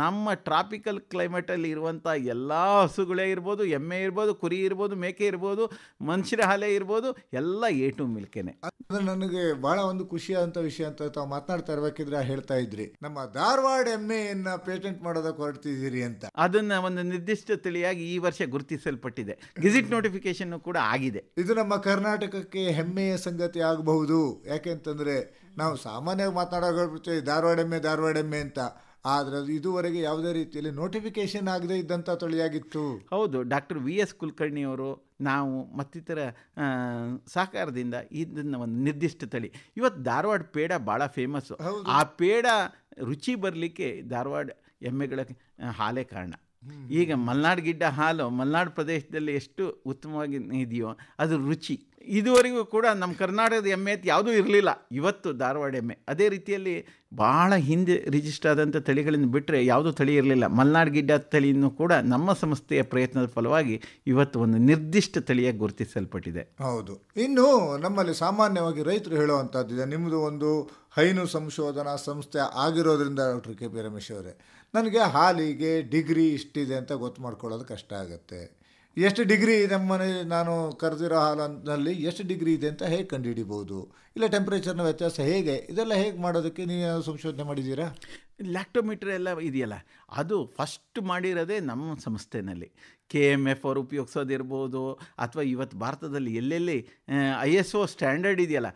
ನಮ್ಮ ಟ್ರಾಪಿಕಲ್ ಕ್ಲೈಮೇಟಲ್ಲಿ ಇರುವಂಥ ಎಲ್ಲ ಹಸುಗಳೇ ಇರ್ಬೋದು ಎಮ್ಮೆ ಇರ್ಬೋದು ಕುರಿ ಇರ್ಬೋದು ಮೇಕೆ ಇರ್ಬೋದು ಮನುಷ್ಯರ ಹಾಲೆ ಇರ್ಬೋದು ಎಲ್ಲ ಎ ಟು ಮಿಲ್ಕೆನೆ ನನಗೆ ಬಹಳ ಒಂದು ಖುಷಿಯಾದಂತ ವಿಷಯ ಅಂತ ತಾವು ಮಾತನಾಡ್ತಾ ಇರಬೇಕಿದ್ರೆ ಹೇಳ್ತಾ ಇದ್ರಿ ನಮ್ಮ ಧಾರವಾಡ ಎಮ್ಮೆಯನ್ನ ಪೇಟೆಂಟ್ ಮಾಡೋದಕ್ಕೆ ಹೊರಟಿದ್ದೀರಿ ಅಂತ ಅದನ್ನ ಒಂದು ನಿರ್ದಿಷ್ಟ ತಳಿಯಾಗಿ ಈ ವರ್ಷ ಗುರುತಿಸಲ್ಪಟ್ಟಿದೆ ವಿಸಿಟ್ ನೋಟಿಫಿಕೇಶನ್ ಕೂಡ ಆಗಿದೆ ಇದು ನಮ್ಮ ಕರ್ನಾಟಕಕ್ಕೆ ಹೆಮ್ಮೆಯ ಸಂಗತಿ ಆಗಬಹುದು ಯಾಕೆಂತಂದ್ರೆ ನಾವು ಸಾಮಾನ್ಯವಾಗಿ ಮಾತನಾಡೋ ಧಾರವಾಡ ಎಮ್ಮೆ ಧಾರವಾಡ ಎಮ್ಮೆ ಅಂತ ಆದ್ರೆ ಇದುವರೆಗೆ ಯಾವುದೇ ರೀತಿಯಲ್ಲಿ ನೋಟಿಫಿಕೇಶನ್ ಆಗದೆ ಇದ್ದಂತ ತಳಿಯಾಗಿತ್ತು ಹೌದು ಡಾಕ್ಟರ್ ವಿ ಎಸ್ ಕುಲಕರ್ಣಿ ಅವರು ನಾವು ಮತ್ತಿತರ ಸಹಕಾರದಿಂದ ಇದನ್ನು ಒಂದು ನಿರ್ದಿಷ್ಟ ತಳಿ ಇವತ್ತು ಧಾರವಾಡ ಪೇಡ ಭಾಳ ಫೇಮಸ್ಸು ಆ ಪೇಡ ರುಚಿ ಬರಲಿಕ್ಕೆ ಧಾರವಾಡ ಎಮ್ಮೆಗಳ ಹಾಲೇ ಕಾರಣ ಈಗ ಮಲ್ನಾಡು ಗಿಡ್ಡ ಹಾಲು ಮಲ್ನಾಡು ಪ್ರದೇಶದಲ್ಲಿ ಎಷ್ಟು ಉತ್ತಮವಾಗಿ ಇದೆಯೋ ಅದು ರುಚಿ ಇದುವರೆಗೂ ಕೂಡ ನಮ್ಮ ಕರ್ನಾಟಕದ ಎಮ್ಮೆ ಎತ್ ಯಾವುದೂ ಇರಲಿಲ್ಲ ಇವತ್ತು ಧಾರವಾಡ ಎಮ್ಮೆ ಅದೇ ರೀತಿಯಲ್ಲಿ ಭಾಳ ಹಿಂದೆ ರಿಜಿಸ್ಟರ್ ಆದಂಥ ತಳಿಗಳನ್ನು ಬಿಟ್ಟರೆ ಯಾವುದೂ ತಳಿ ಇರಲಿಲ್ಲ ಮಲ್ನಾಡ್ ಗಿಡ್ಡ ತಳಿಯನ್ನು ಕೂಡ ನಮ್ಮ ಸಂಸ್ಥೆಯ ಪ್ರಯತ್ನದ ಫಲವಾಗಿ ಇವತ್ತು ಒಂದು ನಿರ್ದಿಷ್ಟ ತಳಿಯಾಗಿ ಗುರುತಿಸಲ್ಪಟ್ಟಿದೆ ಹೌದು ಇನ್ನು ನಮ್ಮಲ್ಲಿ ಸಾಮಾನ್ಯವಾಗಿ ರೈತರು ಹೇಳುವಂಥದ್ದಿದೆ ನಿಮ್ಮದು ಒಂದು ಹೈನು ಸಂಶೋಧನಾ ಸಂಸ್ಥೆ ಆಗಿರೋದ್ರಿಂದ ಡಾಕ್ಟರ್ ಕೆ ಪಿ ರಮೇಶ್ ಅವರೇ ನನಗೆ ಹಾಲಿಗೆ ಡಿಗ್ರಿ ಇಷ್ಟಿದೆ ಅಂತ ಗೊತ್ತು ಮಾಡ್ಕೊಳ್ಳೋದು ಕಷ್ಟ ಆಗುತ್ತೆ ಎಷ್ಟು ಡಿಗ್ರಿ ನಮ್ಮ ಮನೆ ನಾನು ಕರೆದಿರೋ ಹಾಲಿನಲ್ಲಿ ಎಷ್ಟು ಡಿಗ್ರಿ ಇದೆ ಅಂತ ಹೇಗೆ ಕಂಡುಹಿಡಿಬೋದು ಇಲ್ಲ ಟೆಂಪ್ರೇಚರ್ನ ವ್ಯತ್ಯಾಸ ಹೇಗೆ ಇದೆಲ್ಲ ಹೇಗೆ ಮಾಡೋದಕ್ಕೆ ನೀವು ಸಂಶೋಧನೆ ಮಾಡಿದ್ದೀರಾ ಲ್ಯಾಕ್ಟೋಮೀಟ್ರ್ ಎಲ್ಲ ಇದೆಯಲ್ಲ ಅದು ಫಸ್ಟ್ ಮಾಡಿರೋದೇ ನಮ್ಮ ಸಂಸ್ಥೆನಲ್ಲಿ ಕೆ ಎಮ್ ಎಫ್ ಅವರು ಉಪಯೋಗಿಸೋದಿರ್ಬೋದು ಅಥವಾ ಇವತ್ತು ಭಾರತದಲ್ಲಿ ಎಲ್ಲೆಲ್ಲಿ ಐ ಎಸ್ ಒ ಸ್ಟ್ಯಾಂಡರ್ಡ್ ಇದೆಯಲ್ಲ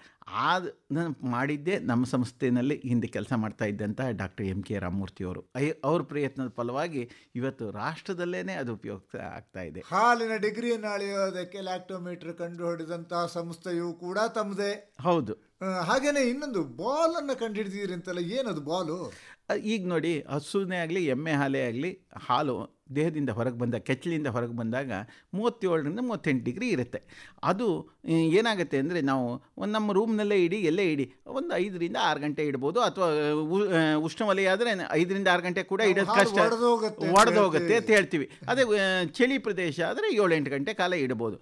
ಆ ನಾನು ಮಾಡಿದ್ದೇ ನಮ್ಮ ಸಂಸ್ಥೆಯಲ್ಲಿ ಹಿಂದೆ ಕೆಲಸ ಮಾಡ್ತಾ ಇದ್ದಂಥ ಡಾಕ್ಟರ್ ಎಮ್ ಕೆ ರಾಮಮೂರ್ತಿಯವರು ಐ ಅವ್ರ ಪ್ರಯತ್ನದ ಫಲವಾಗಿ ಇವತ್ತು ರಾಷ್ಟ್ರದಲ್ಲೇ ಅದು ಉಪಯೋಗ ಆಗ್ತಾ ಇದೆ ಹಾಲಿನ ಡಿಗ್ರಿಯನ್ನು ಅಳೆಯೋದಕ್ಕೆ ಲ್ಯಾಕ್ಟೋಮೀಟರ್ ಕಂಡು ಹೊಡೆದಂತಹ ಸಂಸ್ಥೆಯು ಕೂಡ ತಮ್ಮದೇ ಹೌದು ಹಾಗೇನೆ ಇನ್ನೊಂದು ಬಾಲನ್ನು ಕಂಡು ಹಿಡಿದಿರಿ ಅಂತಲ್ಲ ಏನದು ಬಾಲು ಈಗ ನೋಡಿ ಹಸುನೇ ಆಗಲಿ ಎಮ್ಮೆ ಹಾಲೇ ಆಗಲಿ ಹಾಲು ದೇಹದಿಂದ ಹೊರಗೆ ಬಂದ ಕೆಚ್ಚಲಿಂದ ಹೊರಗೆ ಬಂದಾಗ ಮೂವತ್ತೇಳರಿಂದ ಮೂವತ್ತೆಂಟು ಡಿಗ್ರಿ ಇರುತ್ತೆ ಅದು ಏನಾಗುತ್ತೆ ಅಂದರೆ ನಾವು ಒಂದು ನಮ್ಮ ರೂಮ್ನಲ್ಲೇ ಇಡಿ ಎಲ್ಲೇ ಇಡಿ ಒಂದು ಐದರಿಂದ ಆರು ಗಂಟೆ ಇಡ್ಬೋದು ಅಥವಾ ಉಷ್ಣವಲಯ ಆದರೆ ಐದರಿಂದ ಆರು ಗಂಟೆ ಕೂಡ ಇಡೋದು ಕಷ್ಟ ಒಡೆದೋಗುತ್ತೆ ಅಂತ ಹೇಳ್ತೀವಿ ಅದೇ ಚಳಿ ಪ್ರದೇಶ ಆದರೆ ಏಳೆಂಟು ಗಂಟೆ ಕಾಲ ಇಡ್ಬೋದು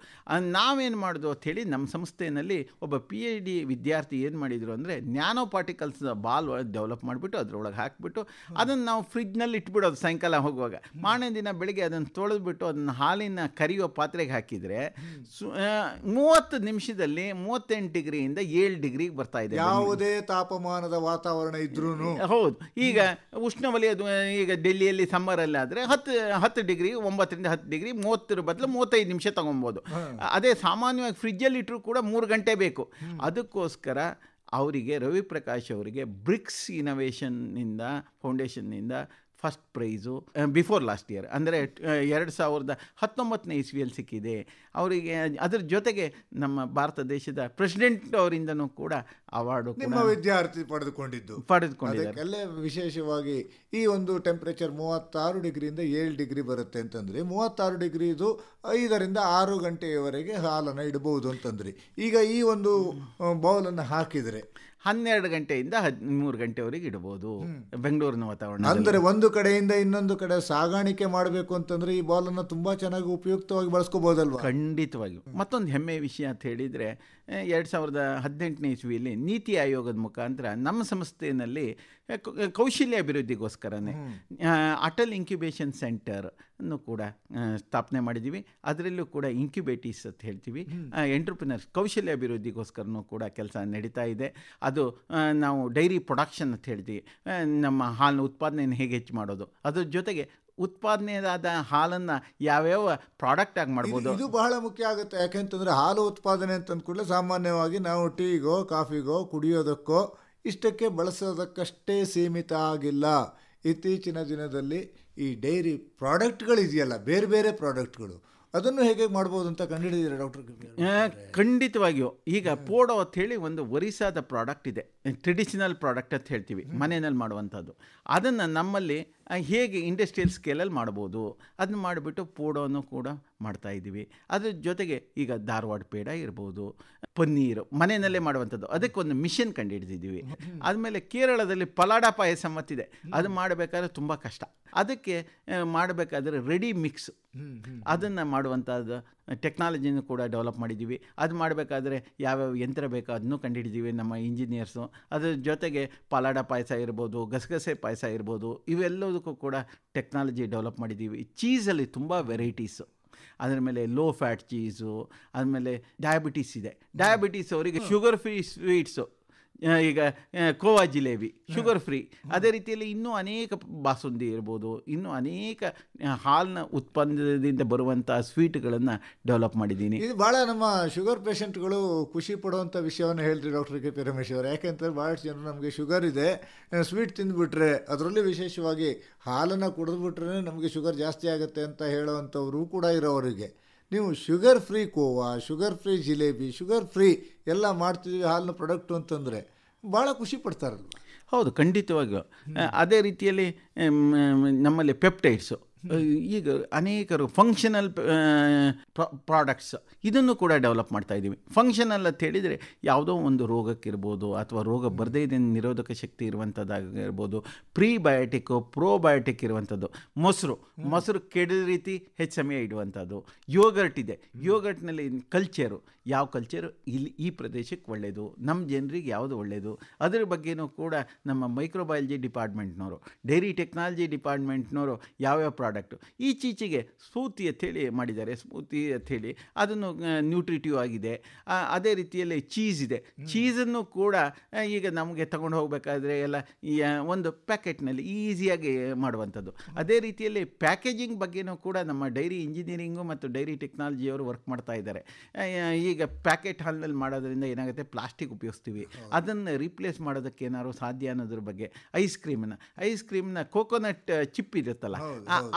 ನಾವೇನು ಮಾಡೋದು ಅಂಥೇಳಿ ನಮ್ಮ ಸಂಸ್ಥೆಯಲ್ಲಿ ಒಬ್ಬ ಪಿ ಎಚ್ ಡಿ ವಿದ್ಯಾರ್ಥಿ ಏನು ಮಾಡಿದರು ಅಂದರೆ ನ್ಯಾನೋ ಪಾರ್ಟಿಕಲ್ಸ್ ಬಾಲ್ ಡೆವಲಪ್ ಮಾಡಿಬಿಟ್ಟು ಅದರೊಳಗೆ ಹಾಕಿಬಿಟ್ಟು ಅದನ್ನು ನಾವು ಫ್ರಿಜ್ನಲ್ಲಿ ಇಟ್ಬಿಡೋದು ಸಾಯಂಕಾಲ ಹೋಗುವಾಗ ಮಾರ್ನಿಂಗ್ ದಿನ ಬೆಳಿಗ್ಗೆ ಅದನ್ನು ಬಿಟ್ಟು ಅದನ್ನು ಹಾಲಿನ ಕರಿಯೋ ಪಾತ್ರೆಗೆ ಹಾಕಿದರೆ ಮೂವತ್ತು ನಿಮಿಷದಲ್ಲಿ ಮೂವತ್ತೆಂಟು ಡಿಗ್ರಿಯಿಂದ ಏಳು ಡಿಗ್ರಿಗೆ ಬರ್ತಾ ಇದೆ ಯಾವುದೇ ತಾಪಮಾನದ ವಾತಾವರಣ ಇದ್ರೂ ಹೌದು ಈಗ ಉಷ್ಣವಲಯದ ಈಗ ಡೆಲ್ಲಿಯಲ್ಲಿ ಸಮ್ಮರಲ್ಲಿ ಆದರೆ ಹತ್ತು ಹತ್ತು ಡಿಗ್ರಿ ಒಂಬತ್ತರಿಂದ ಹತ್ತು ಡಿಗ್ರಿ ಮೂವತ್ತರ ಬದಲು ಮೂವತ್ತೈದು ನಿಮಿಷ ತೊಗೊಬೋದು ಅದೇ ಸಾಮಾನ್ಯವಾಗಿ ಫ್ರಿಜ್ಜಲ್ಲಿ ಇಟ್ಟರು ಕೂಡ ಮೂರು ಗಂಟೆ ಬೇಕು ಅದಕ್ಕೋಸ್ಕರ ಅವರಿಗೆ ರವಿಪ್ರಕಾಶ್ ಅವರಿಗೆ ಬ್ರಿಕ್ಸ್ ಇನೋವೇಷನ್ನಿಂದ ಫೌಂಡೇಶನ್ನಿಂದ first prize before last year ಅಂದರೆ ಎರಡು ಸಾವಿರದ ಹತ್ತೊಂಬತ್ತನೇ ಇಸ್ವಿಯಲ್ಲಿ ಸಿಕ್ಕಿದೆ ಅವರಿಗೆ ಅದರ ಜೊತೆಗೆ ನಮ್ಮ ಭಾರತ ದೇಶದ ಪ್ರೆಸಿಡೆಂಟ್ ಅವರಿಂದನೂ ಕೂಡ ಅವಾರ್ಡು ನಿಮ್ಮ ವಿದ್ಯಾರ್ಥಿ ಪಡೆದುಕೊಂಡಿದ್ದು ಪಡೆದುಕೊಂಡಿದ್ದಾರೆ ವಿಶೇಷವಾಗಿ ಈ ಒಂದು ಟೆಂಪರೇಚರ್ ಮೂವತ್ತಾರು ಡಿಗ್ರಿಯಿಂದ ಏಳು ಡಿಗ್ರಿ ಬರುತ್ತೆ ಅಂತಂದರೆ ಮೂವತ್ತಾರು ಡಿಗ್ರಿ ಇದು ಐದರಿಂದ ಆರು ಗಂಟೆಯವರೆಗೆ ಹಾಲನ್ನು ಇಡಬಹುದು ಅಂತಂದ್ರಿ ಈಗ ಈ ಒಂದು ಬೌಲನ್ನು ಹಾಕಿದರೆ ಹನ್ನೆರಡು ಗಂಟೆಯಿಂದ ಹದಿಮೂರು ಗಂಟೆವರೆಗೆ ಇಡಬಹುದು ಬೆಂಗಳೂರಿನ ವಾತಾವರಣ ಅಂದ್ರೆ ಒಂದು ಕಡೆಯಿಂದ ಇನ್ನೊಂದು ಕಡೆ ಸಾಗಾಣಿಕೆ ಮಾಡಬೇಕು ಅಂತಂದ್ರೆ ಈ ಬಾಲನ್ನು ತುಂಬಾ ಚೆನ್ನಾಗಿ ಉಪಯುಕ್ತವಾಗಿ ಬಳಸ್ಕೋಬಹುದಲ್ವಾ ಖಂಡಿತವಾಗಿ ಮತ್ತೊಂದು ಹೆಮ್ಮೆಯ ವಿಷಯ ಅಂತ ಹೇಳಿದರೆ ಎರಡು ಸಾವಿರದ ಹದಿನೆಂಟನೇ ಇಸ್ವಿಯಲ್ಲಿ ನೀತಿ ಆಯೋಗದ ಮುಖಾಂತರ ನಮ್ಮ ಸಂಸ್ಥೆಯಲ್ಲಿ ಕೌಶಲ್ಯ ಅಭಿವೃದ್ಧಿಗೋಸ್ಕರನೇ ಅಟಲ್ ಇನ್ಕ್ಯುಬೇಷನ್ ಸೆಂಟರ್ ಕೂಡ ಸ್ಥಾಪನೆ ಮಾಡಿದ್ದೀವಿ ಅದರಲ್ಲೂ ಕೂಡ ಇಂಕ್ಯುಬೇಟಿಸ್ ಅಂತ ಹೇಳ್ತೀವಿ ಎಂಟ್ರಪ್ರಿನರ್ಸ್ ಕೌಶಲ್ಯ ಅಭಿವೃದ್ಧಿಗೋಸ್ಕರನೂ ಕೂಡ ಕೆಲಸ ನಡೀತಾ ಇದೆ ಅದು ನಾವು ಡೈರಿ ಪ್ರೊಡಕ್ಷನ್ ಅಂತ ಹೇಳ್ತೀವಿ ನಮ್ಮ ಹಾಲಿನ ಉತ್ಪಾದನೆಯನ್ನು ಹೇಗೆ ಹೆಚ್ಚು ಮಾಡೋದು ಅದ್ರ ಜೊತೆಗೆ ಉತ್ಪಾದನೆಯಾದ ಹಾಲನ್ನು ಯಾವ್ಯಾವ ಪ್ರಾಡಕ್ಟ್ ಆಗಿ ಮಾಡ್ಬೋದು ಇದು ಬಹಳ ಮುಖ್ಯ ಆಗುತ್ತೆ ಯಾಕೆಂತಂದರೆ ಹಾಲು ಉತ್ಪಾದನೆ ಅಂತಂದ ಕೂಡಲೇ ಸಾಮಾನ್ಯವಾಗಿ ನಾವು ಟೀಗೋ ಕಾಫಿಗೋ ಕುಡಿಯೋದಕ್ಕೋ ಇಷ್ಟಕ್ಕೆ ಬಳಸೋದಕ್ಕಷ್ಟೇ ಸೀಮಿತ ಆಗಿಲ್ಲ ಇತ್ತೀಚಿನ ದಿನದಲ್ಲಿ ಈ ಡೈರಿ ಪ್ರಾಡಕ್ಟ್ಗಳಿದೆಯಲ್ಲ ಬೇರೆ ಬೇರೆ ಪ್ರಾಡಕ್ಟ್ಗಳು ಅದನ್ನು ಹೇಗೆ ಮಾಡ್ಬೋದು ಅಂತ ಕಂಡುಹಿಡಿದಿರ ಡಾಕ್ಟರ್ ಖಂಡಿತವಾಗಿಯೂ ಈಗ ಪೋಡೋ ಅಂತ ಹೇಳಿ ಒಂದು ವರಿಸಾದ ಪ್ರಾಡಕ್ಟ್ ಇದೆ ಟ್ರೆಡಿಷನಲ್ ಪ್ರಾಡಕ್ಟ್ ಅಂತ ಹೇಳ್ತೀವಿ ಮನೆಯಲ್ಲಿ ಮಾಡುವಂಥದ್ದು ಅದನ್ನು ನಮ್ಮಲ್ಲಿ ಹೇಗೆ ಇಂಡಸ್ಟ್ರಿಯಲ್ ಸ್ಕೇಲಲ್ಲಿ ಮಾಡ್ಬೋದು ಅದನ್ನ ಮಾಡಿಬಿಟ್ಟು ಪೋಡೋನು ಕೂಡ ಮಾಡ್ತಾ ಇದ್ದೀವಿ ಅದ್ರ ಜೊತೆಗೆ ಈಗ ಧಾರವಾಡ ಪೇಡ ಇರ್ಬೋದು ಪನ್ನೀರು ಮನೆಯಲ್ಲೇ ಮಾಡುವಂಥದ್ದು ಒಂದು ಮಿಷನ್ ಕಂಡು ಹಿಡಿದಿದ್ದೀವಿ ಆದಮೇಲೆ ಕೇರಳದಲ್ಲಿ ಪಲಾಡ ಪಾಯಸ ಮತ್ತಿದೆ ಅದು ಮಾಡಬೇಕಾದ್ರೆ ತುಂಬ ಕಷ್ಟ ಅದಕ್ಕೆ ಮಾಡಬೇಕಾದ್ರೆ ರೆಡಿ ಮಿಕ್ಸ್ ಅದನ್ನು ಮಾಡುವಂಥದ್ದು ಟೆಕ್ನಾಲಜಿನೂ ಕೂಡ ಡೆವಲಪ್ ಮಾಡಿದ್ದೀವಿ ಅದು ಮಾಡಬೇಕಾದ್ರೆ ಯಾವ್ಯಾವ ಯಂತ್ರ ಬೇಕೋ ಅದನ್ನು ಕಂಡುಹಿಡಿದೀವಿ ನಮ್ಮ ಇಂಜಿನಿಯರ್ಸು ಅದ್ರ ಜೊತೆಗೆ ಪಾಲಾಡ ಪಾಯಸ ಇರ್ಬೋದು ಗಸಗಸೆ ಪಾಯಸ ಇರ್ಬೋದು ಇವೆಲ್ಲದಕ್ಕೂ ಕೂಡ ಟೆಕ್ನಾಲಜಿ ಡೆವಲಪ್ ಮಾಡಿದ್ದೀವಿ ಚೀಸಲ್ಲಿ ತುಂಬ ವೆರೈಟೀಸು ಅದರ ಮೇಲೆ ಲೋ ಫ್ಯಾಟ್ ಚೀಸು ಮೇಲೆ ಡಯಾಬಿಟೀಸ್ ಇದೆ ಡಯಾಬಿಟೀಸ್ ಅವರಿಗೆ ಶುಗರ್ ಫ್ರೀ ಸ್ವೀಟ್ಸು ಈಗ ಕೋವಾ ಜಿಲೇಬಿ ಶುಗರ್ ಫ್ರೀ ಅದೇ ರೀತಿಯಲ್ಲಿ ಇನ್ನೂ ಅನೇಕ ಬಾಸುಂದಿ ಇರ್ಬೋದು ಇನ್ನೂ ಅನೇಕ ಹಾಲಿನ ಉತ್ಪನ್ನದಿಂದ ಬರುವಂಥ ಸ್ವೀಟ್ಗಳನ್ನು ಡೆವಲಪ್ ಮಾಡಿದ್ದೀನಿ ಇದು ಭಾಳ ನಮ್ಮ ಶುಗರ್ ಪೇಷಂಟ್ಗಳು ಖುಷಿ ಪಡುವಂಥ ವಿಷಯವನ್ನು ಹೇಳ್ತೀವಿ ಡಾಕ್ಟರ್ ಕೆ ಪಿ ರಮೇಶ್ ಅವರು ಭಾಳಷ್ಟು ಜನರು ನಮಗೆ ಶುಗರ್ ಇದೆ ಸ್ವೀಟ್ ತಿಂದುಬಿಟ್ರೆ ಅದರಲ್ಲಿ ವಿಶೇಷವಾಗಿ ಹಾಲನ್ನು ಕುಡಿದ್ಬಿಟ್ರೆ ನಮಗೆ ಶುಗರ್ ಜಾಸ್ತಿ ಆಗುತ್ತೆ ಅಂತ ಹೇಳೋವಂಥವ್ರು ಕೂಡ ಇರೋವರಿಗೆ ನೀವು sugar free khoa sugar free jalebi sugar free ಎಲ್ಲ ಮಾಡ್ತಿದ್ದೀವಿ ಹಾಲಿನ ಪ್ರಾಡಕ್ಟು ಅಂತಂದರೆ ಭಾಳ ಖುಷಿ ಪಡ್ತಾರಲ್ವ ಹೌದು ಖಂಡಿತವಾಗಿಯೂ ಅದೇ ರೀತಿಯಲ್ಲಿ ನಮ್ಮಲ್ಲಿ ಪೆಪ್ಟೈಡ್ಸು ಈಗ ಅನೇಕರು ಫಂಕ್ಷನಲ್ ಪ್ರಾಡಕ್ಟ್ಸ್ ಇದನ್ನು ಕೂಡ ಡೆವಲಪ್ ಮಾಡ್ತಾ ಇದ್ದೀವಿ ಫಂಕ್ಷನಲ್ ಅಂತ ಹೇಳಿದರೆ ಯಾವುದೋ ಒಂದು ರೋಗಕ್ಕಿರ್ಬೋದು ಅಥವಾ ರೋಗ ಬರದೇ ಇದೆ ನಿರೋಧಕ ಶಕ್ತಿ ಇರುವಂಥದ್ದಾಗಿರ್ಬೋದು ಪ್ರೀಬಯೋಟಿಕ್ಕು ಪ್ರೋಬಯೋಟಿಕ್ ಇರುವಂಥದ್ದು ಮೊಸರು ಮೊಸರು ಕೆಡದ ರೀತಿ ಹೆಚ್ಚು ಸಮಯ ಇಡುವಂಥದ್ದು ಯೋಗರ್ಟ್ ಇದೆ ಯೋಗರ್ಟ್ನಲ್ಲಿ ಕಲ್ಚರು ಯಾವ ಕಲ್ಚರ್ ಇಲ್ಲಿ ಈ ಪ್ರದೇಶಕ್ಕೆ ಒಳ್ಳೆಯದು ನಮ್ಮ ಜನರಿಗೆ ಯಾವುದು ಒಳ್ಳೆಯದು ಅದರ ಬಗ್ಗೆನೂ ಕೂಡ ನಮ್ಮ ಮೈಕ್ರೋಬಯಾಲಜಿ ಡಿಪಾರ್ಟ್ಮೆಂಟ್ನವರು ಡೈರಿ ಟೆಕ್ನಾಲಜಿ ಡಿಪಾರ್ಟ್ಮೆಂಟ್ನವರು ಯಾವ್ಯಾವ ಪ್ರಾಡಕ್ಟು ಈಚೀಚೆಗೆ ಸ್ಫೂರ್ತಿ ಅಂಥೇಳಿ ಮಾಡಿದ್ದಾರೆ ಸ್ಫೂರ್ತಿ ಹೇಳಿ ಅದನ್ನು ನ್ಯೂಟ್ರಿಟಿವ್ ಆಗಿದೆ ಅದೇ ರೀತಿಯಲ್ಲಿ ಚೀಸ್ ಇದೆ ಚೀಸನ್ನು ಕೂಡ ಈಗ ನಮಗೆ ತಗೊಂಡು ಹೋಗಬೇಕಾದ್ರೆ ಎಲ್ಲ ಒಂದು ಪ್ಯಾಕೆಟ್ನಲ್ಲಿ ಈಸಿಯಾಗಿ ಮಾಡುವಂಥದ್ದು ಅದೇ ರೀತಿಯಲ್ಲಿ ಪ್ಯಾಕೇಜಿಂಗ್ ಬಗ್ಗೆನೂ ಕೂಡ ನಮ್ಮ ಡೈರಿ ಇಂಜಿನಿಯರಿಂಗು ಮತ್ತು ಡೈರಿ ಟೆಕ್ನಾಲಜಿಯವರು ವರ್ಕ್ ಮಾಡ್ತಾ ಇದ್ದಾರೆ ಈ ಈಗ ಪ್ಯಾಕೆಟ್ ಹಾಲ್ನಲ್ಲಿ ಮಾಡೋದ್ರಿಂದ ಏನಾಗುತ್ತೆ ಪ್ಲಾಸ್ಟಿಕ್ ಉಪಯೋಗಿಸ್ತೀವಿ ಅದನ್ನು ರೀಪ್ಲೇಸ್ ಮಾಡೋದಕ್ಕೆ ಏನಾದ್ರು ಸಾಧ್ಯ ಅನ್ನೋದ್ರ ಬಗ್ಗೆ ಐಸ್ ಕ್ರೀಮ್ನ ಐಸ್ ಕ್ರೀಮ್ನ ಕೋಕೋನಟ್ ಚಿಪ್ ಇರುತ್ತಲ್ಲ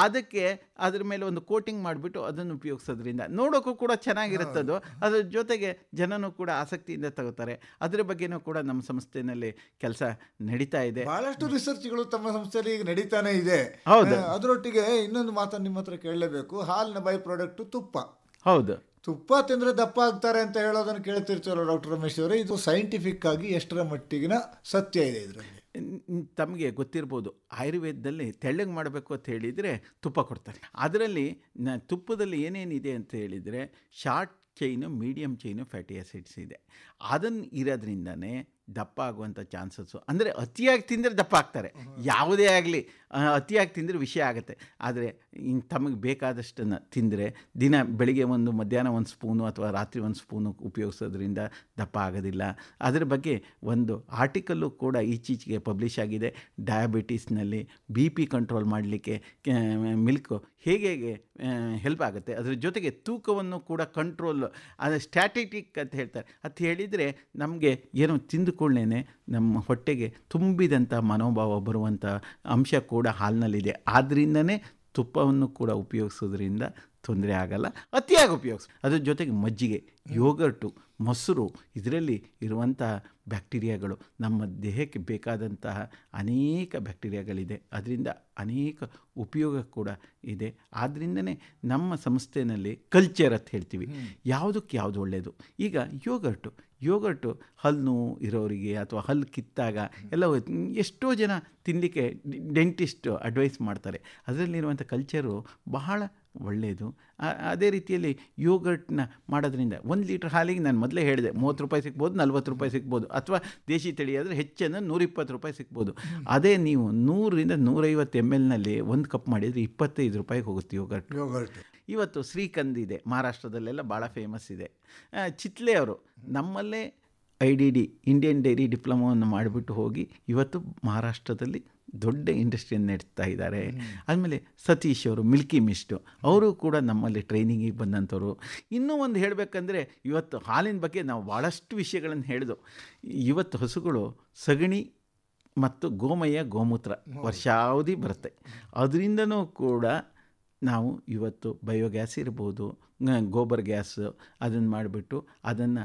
ಅದಕ್ಕೆ ಅದ್ರ ಮೇಲೆ ಒಂದು ಕೋಟಿಂಗ್ ಮಾಡಿಬಿಟ್ಟು ಅದನ್ನು ಉಪಯೋಗಿಸೋದ್ರಿಂದ ನೋಡೋಕ್ಕೂ ಕೂಡ ಚೆನ್ನಾಗಿರುತ್ತದು ಅದ್ರ ಜೊತೆಗೆ ಜನನೂ ಕೂಡ ಆಸಕ್ತಿಯಿಂದ ತಗೋತಾರೆ ಅದ್ರ ಬಗ್ಗೆನೂ ಕೂಡ ನಮ್ಮ ಸಂಸ್ಥೆನಲ್ಲಿ ಕೆಲಸ ನಡೀತಾ ಇದೆ ಬಹಳಷ್ಟು ರಿಸರ್ಚ್ಗಳು ತಮ್ಮ ಸಂಸ್ಥೆಯಲ್ಲಿ ಈಗ ನಡೀತಾನೆ ಇದೆ ಹೌದು ಅದರೊಟ್ಟಿಗೆ ಇನ್ನೊಂದು ಮಾತನ್ನು ನಿಮ್ಮ ಹತ್ರ ಕೇಳಲೇಬೇಕು ಹಾಲಿನ ಬೈ ಪ್ರಾಡಕ್ಟ್ ತುಪ್ಪ ಹೌದು ತುಪ್ಪ ತಿಂದರೆ ದಪ್ಪ ಆಗ್ತಾರೆ ಅಂತ ಹೇಳೋದನ್ನು ಕೇಳ್ತಿರ್ತೀವಲ್ಲ ಡಾಕ್ಟರ್ ರಮೇಶ್ ಅವರು ಇದು ಸೈಂಟಿಫಿಕ್ ಆಗಿ ಎಷ್ಟರ ಮಟ್ಟಿಗಿನ ಸತ್ಯ ಇದೆ ಇದರಲ್ಲಿ ತಮಗೆ ಗೊತ್ತಿರ್ಬೋದು ಆಯುರ್ವೇದದಲ್ಲಿ ತೆಳ್ಳಗೆ ಮಾಡಬೇಕು ಅಂತ ಹೇಳಿದರೆ ತುಪ್ಪ ಕೊಡ್ತಾರೆ ಅದರಲ್ಲಿ ತುಪ್ಪದಲ್ಲಿ ಏನೇನಿದೆ ಅಂತ ಹೇಳಿದರೆ short chain medium chain fatty acids ಇದೆ ಅದನ್ನು ಇರೋದ್ರಿಂದನೇ ದಪ್ಪ ಆಗುವಂಥ ಚಾನ್ಸಸ್ಸು ಅಂದರೆ ಅತಿಯಾಗಿ ತಿಂದರೆ ದಪ್ಪ ಆಗ್ತಾರೆ ಯಾವುದೇ ಆಗಲಿ ಅತಿಯಾಗಿ ತಿಂದರೆ ವಿಷಯ ಆಗುತ್ತೆ ಆದರೆ ಇನ್ನು ತಮಗೆ ಬೇಕಾದಷ್ಟನ್ನು ತಿಂದರೆ ದಿನ ಬೆಳಿಗ್ಗೆ ಒಂದು ಮಧ್ಯಾಹ್ನ ಒಂದು ಸ್ಪೂನು ಅಥವಾ ರಾತ್ರಿ ಒಂದು ಸ್ಪೂನು ಉಪಯೋಗಿಸೋದ್ರಿಂದ ದಪ್ಪ ಆಗೋದಿಲ್ಲ ಅದರ ಬಗ್ಗೆ ಒಂದು ಆರ್ಟಿಕಲ್ಲು ಕೂಡ ಈಚೀಚೆಗೆ ಪಬ್ಲಿಷ್ ಆಗಿದೆ ಡಯಾಬಿಟೀಸ್ನಲ್ಲಿ ಬಿ ಪಿ ಕಂಟ್ರೋಲ್ ಮಾಡಲಿಕ್ಕೆ ಮಿಲ್ಕು ಹೇಗೆ ಹೇಗೆ ಹೆಲ್ಪ್ ಆಗುತ್ತೆ ಅದರ ಜೊತೆಗೆ ತೂಕವನ್ನು ಕೂಡ ಕಂಟ್ರೋಲ್ ಅದು ಸ್ಟ್ಯಾಟಿಟಿಕ್ ಅಂತ ಹೇಳ್ತಾರೆ ಅಂತ ಹೇಳಿ ಇದ್ದರೆ ನಮಗೆ ಏನೋ ತಿಂದುಕೊಳ್ಳೇನೆ ನಮ್ಮ ಹೊಟ್ಟೆಗೆ ತುಂಬಿದಂಥ ಮನೋಭಾವ ಬರುವಂಥ ಅಂಶ ಕೂಡ ಹಾಲಿನಲ್ಲಿದೆ ಆದ್ದರಿಂದನೇ ತುಪ್ಪವನ್ನು ಕೂಡ ಉಪಯೋಗಿಸೋದ್ರಿಂದ ತೊಂದರೆ ಆಗಲ್ಲ ಅತಿಯಾಗಿ ಉಪಯೋಗಿಸಿ ಅದ್ರ ಜೊತೆಗೆ ಮಜ್ಜಿಗೆ ಯೋಗರ್ಟು ಮೊಸರು ಇದರಲ್ಲಿ ಇರುವಂತಹ ಬ್ಯಾಕ್ಟೀರಿಯಾಗಳು ನಮ್ಮ ದೇಹಕ್ಕೆ ಬೇಕಾದಂತಹ ಅನೇಕ ಬ್ಯಾಕ್ಟೀರಿಯಾಗಳಿದೆ ಅದರಿಂದ ಅನೇಕ ಉಪಯೋಗ ಕೂಡ ಇದೆ ಆದ್ದರಿಂದನೇ ನಮ್ಮ ಸಂಸ್ಥೆನಲ್ಲಿ ಕಲ್ಚರ್ ಅಂತ ಹೇಳ್ತೀವಿ ಯಾವುದಕ್ಕೆ ಯಾವುದು ಒಳ್ಳೆಯದು ಈಗ ಯೋಗರ್ಟು ಯೋಗರ್ಟು ಹಲ್ಲು ಇರೋರಿಗೆ ಅಥವಾ ಹಲ್ಲು ಕಿತ್ತಾಗ ಎಲ್ಲ ಎಷ್ಟೋ ಜನ ತಿನ್ನಲಿಕ್ಕೆ ಡೆಂಟಿಸ್ಟ್ ಅಡ್ವೈಸ್ ಮಾಡ್ತಾರೆ ಅದರಲ್ಲಿರುವಂಥ ಕಲ್ಚರು ಬಹಳ ಒಳ್ಳೆಯದು ಅದೇ ರೀತಿಯಲ್ಲಿ ಯೋಗರ್ಟ್ನ ಮಾಡೋದ್ರಿಂದ ಒಂದು ಲೀಟ್ರ್ ಹಾಲಿಗೆ ನಾನು ಮೊದಲೇ ಹೇಳಿದೆ ಮೂವತ್ತು ರೂಪಾಯಿ ಸಿಗ್ಬೋದು ನಲ್ವತ್ತು ರೂಪಾಯಿ ಸಿಗ್ಬೋದು ಅಥವಾ ದೇಶಿ ತಳಿ ಆದರೆ ಹೆಚ್ಚನ್ನು ನೂರಿಪ್ಪತ್ತು ರೂಪಾಯಿ ಸಿಗ್ಬೋದು ಅದೇ ನೀವು ನೂರರಿಂದ ನೂರೈವತ್ತು ಎಮ್ ಎಲ್ನಲ್ಲಿ ಒಂದು ಕಪ್ ಮಾಡಿದರೆ ಇಪ್ಪತ್ತೈದು ರೂಪಾಯಿಗೆ ಹೋಗುತ್ತೆ ಯೋಗರ್ಟ್ ಯೋಗರ್ಟ್ ಇವತ್ತು ಶ್ರೀಕಂದ್ ಇದೆ ಮಹಾರಾಷ್ಟ್ರದಲ್ಲೆಲ್ಲ ಭಾಳ ಫೇಮಸ್ ಇದೆ ಚಿತ್ಲೆ ಅವರು ನಮ್ಮಲ್ಲೇ I D D Indian dairy ಡಿಪ್ಲೊಮೊವನ್ನು ಮಾಡಿಬಿಟ್ಟು ಹೋಗಿ ಇವತ್ತು ಮಹಾರಾಷ್ಟ್ರದಲ್ಲಿ ದೊಡ್ಡ ಇಂಡಸ್ಟ್ರಿಯನ್ನು ನೆಡ್ತಾ ಇದ್ದಾರೆ ಆದಮೇಲೆ ಸತೀಶ್ ಅವರು ಮಿಲ್ಕಿ ಮಿಸ್ಟು ಅವರು ಕೂಡ ನಮ್ಮಲ್ಲಿ ಟ್ರೈನಿಂಗಿಗೆ ಬಂದಂಥವ್ರು ಇನ್ನೂ ಒಂದು ಹೇಳಬೇಕಂದ್ರೆ ಇವತ್ತು ಹಾಲಿನ ಬಗ್ಗೆ ನಾವು ಭಾಳಷ್ಟು ವಿಷಯಗಳನ್ನು ಹೇಳಿದು ಇವತ್ತು ಹಸುಗಳು ಸಗಣಿ ಮತ್ತು ಗೋಮಯ ಗೋಮೂತ್ರ ವರ್ಷಾವಧಿ ಬರುತ್ತೆ ಅದರಿಂದನೂ ಕೂಡ ನಾವು ಇವತ್ತು ಬಯೋಗ್ಯಾಸ್ ಇರ್ಬೋದು ಗೋಬರ್ ಗ್ಯಾಸ್ ಅದನ್ನು ಮಾಡಿಬಿಟ್ಟು ಅದನ್ನು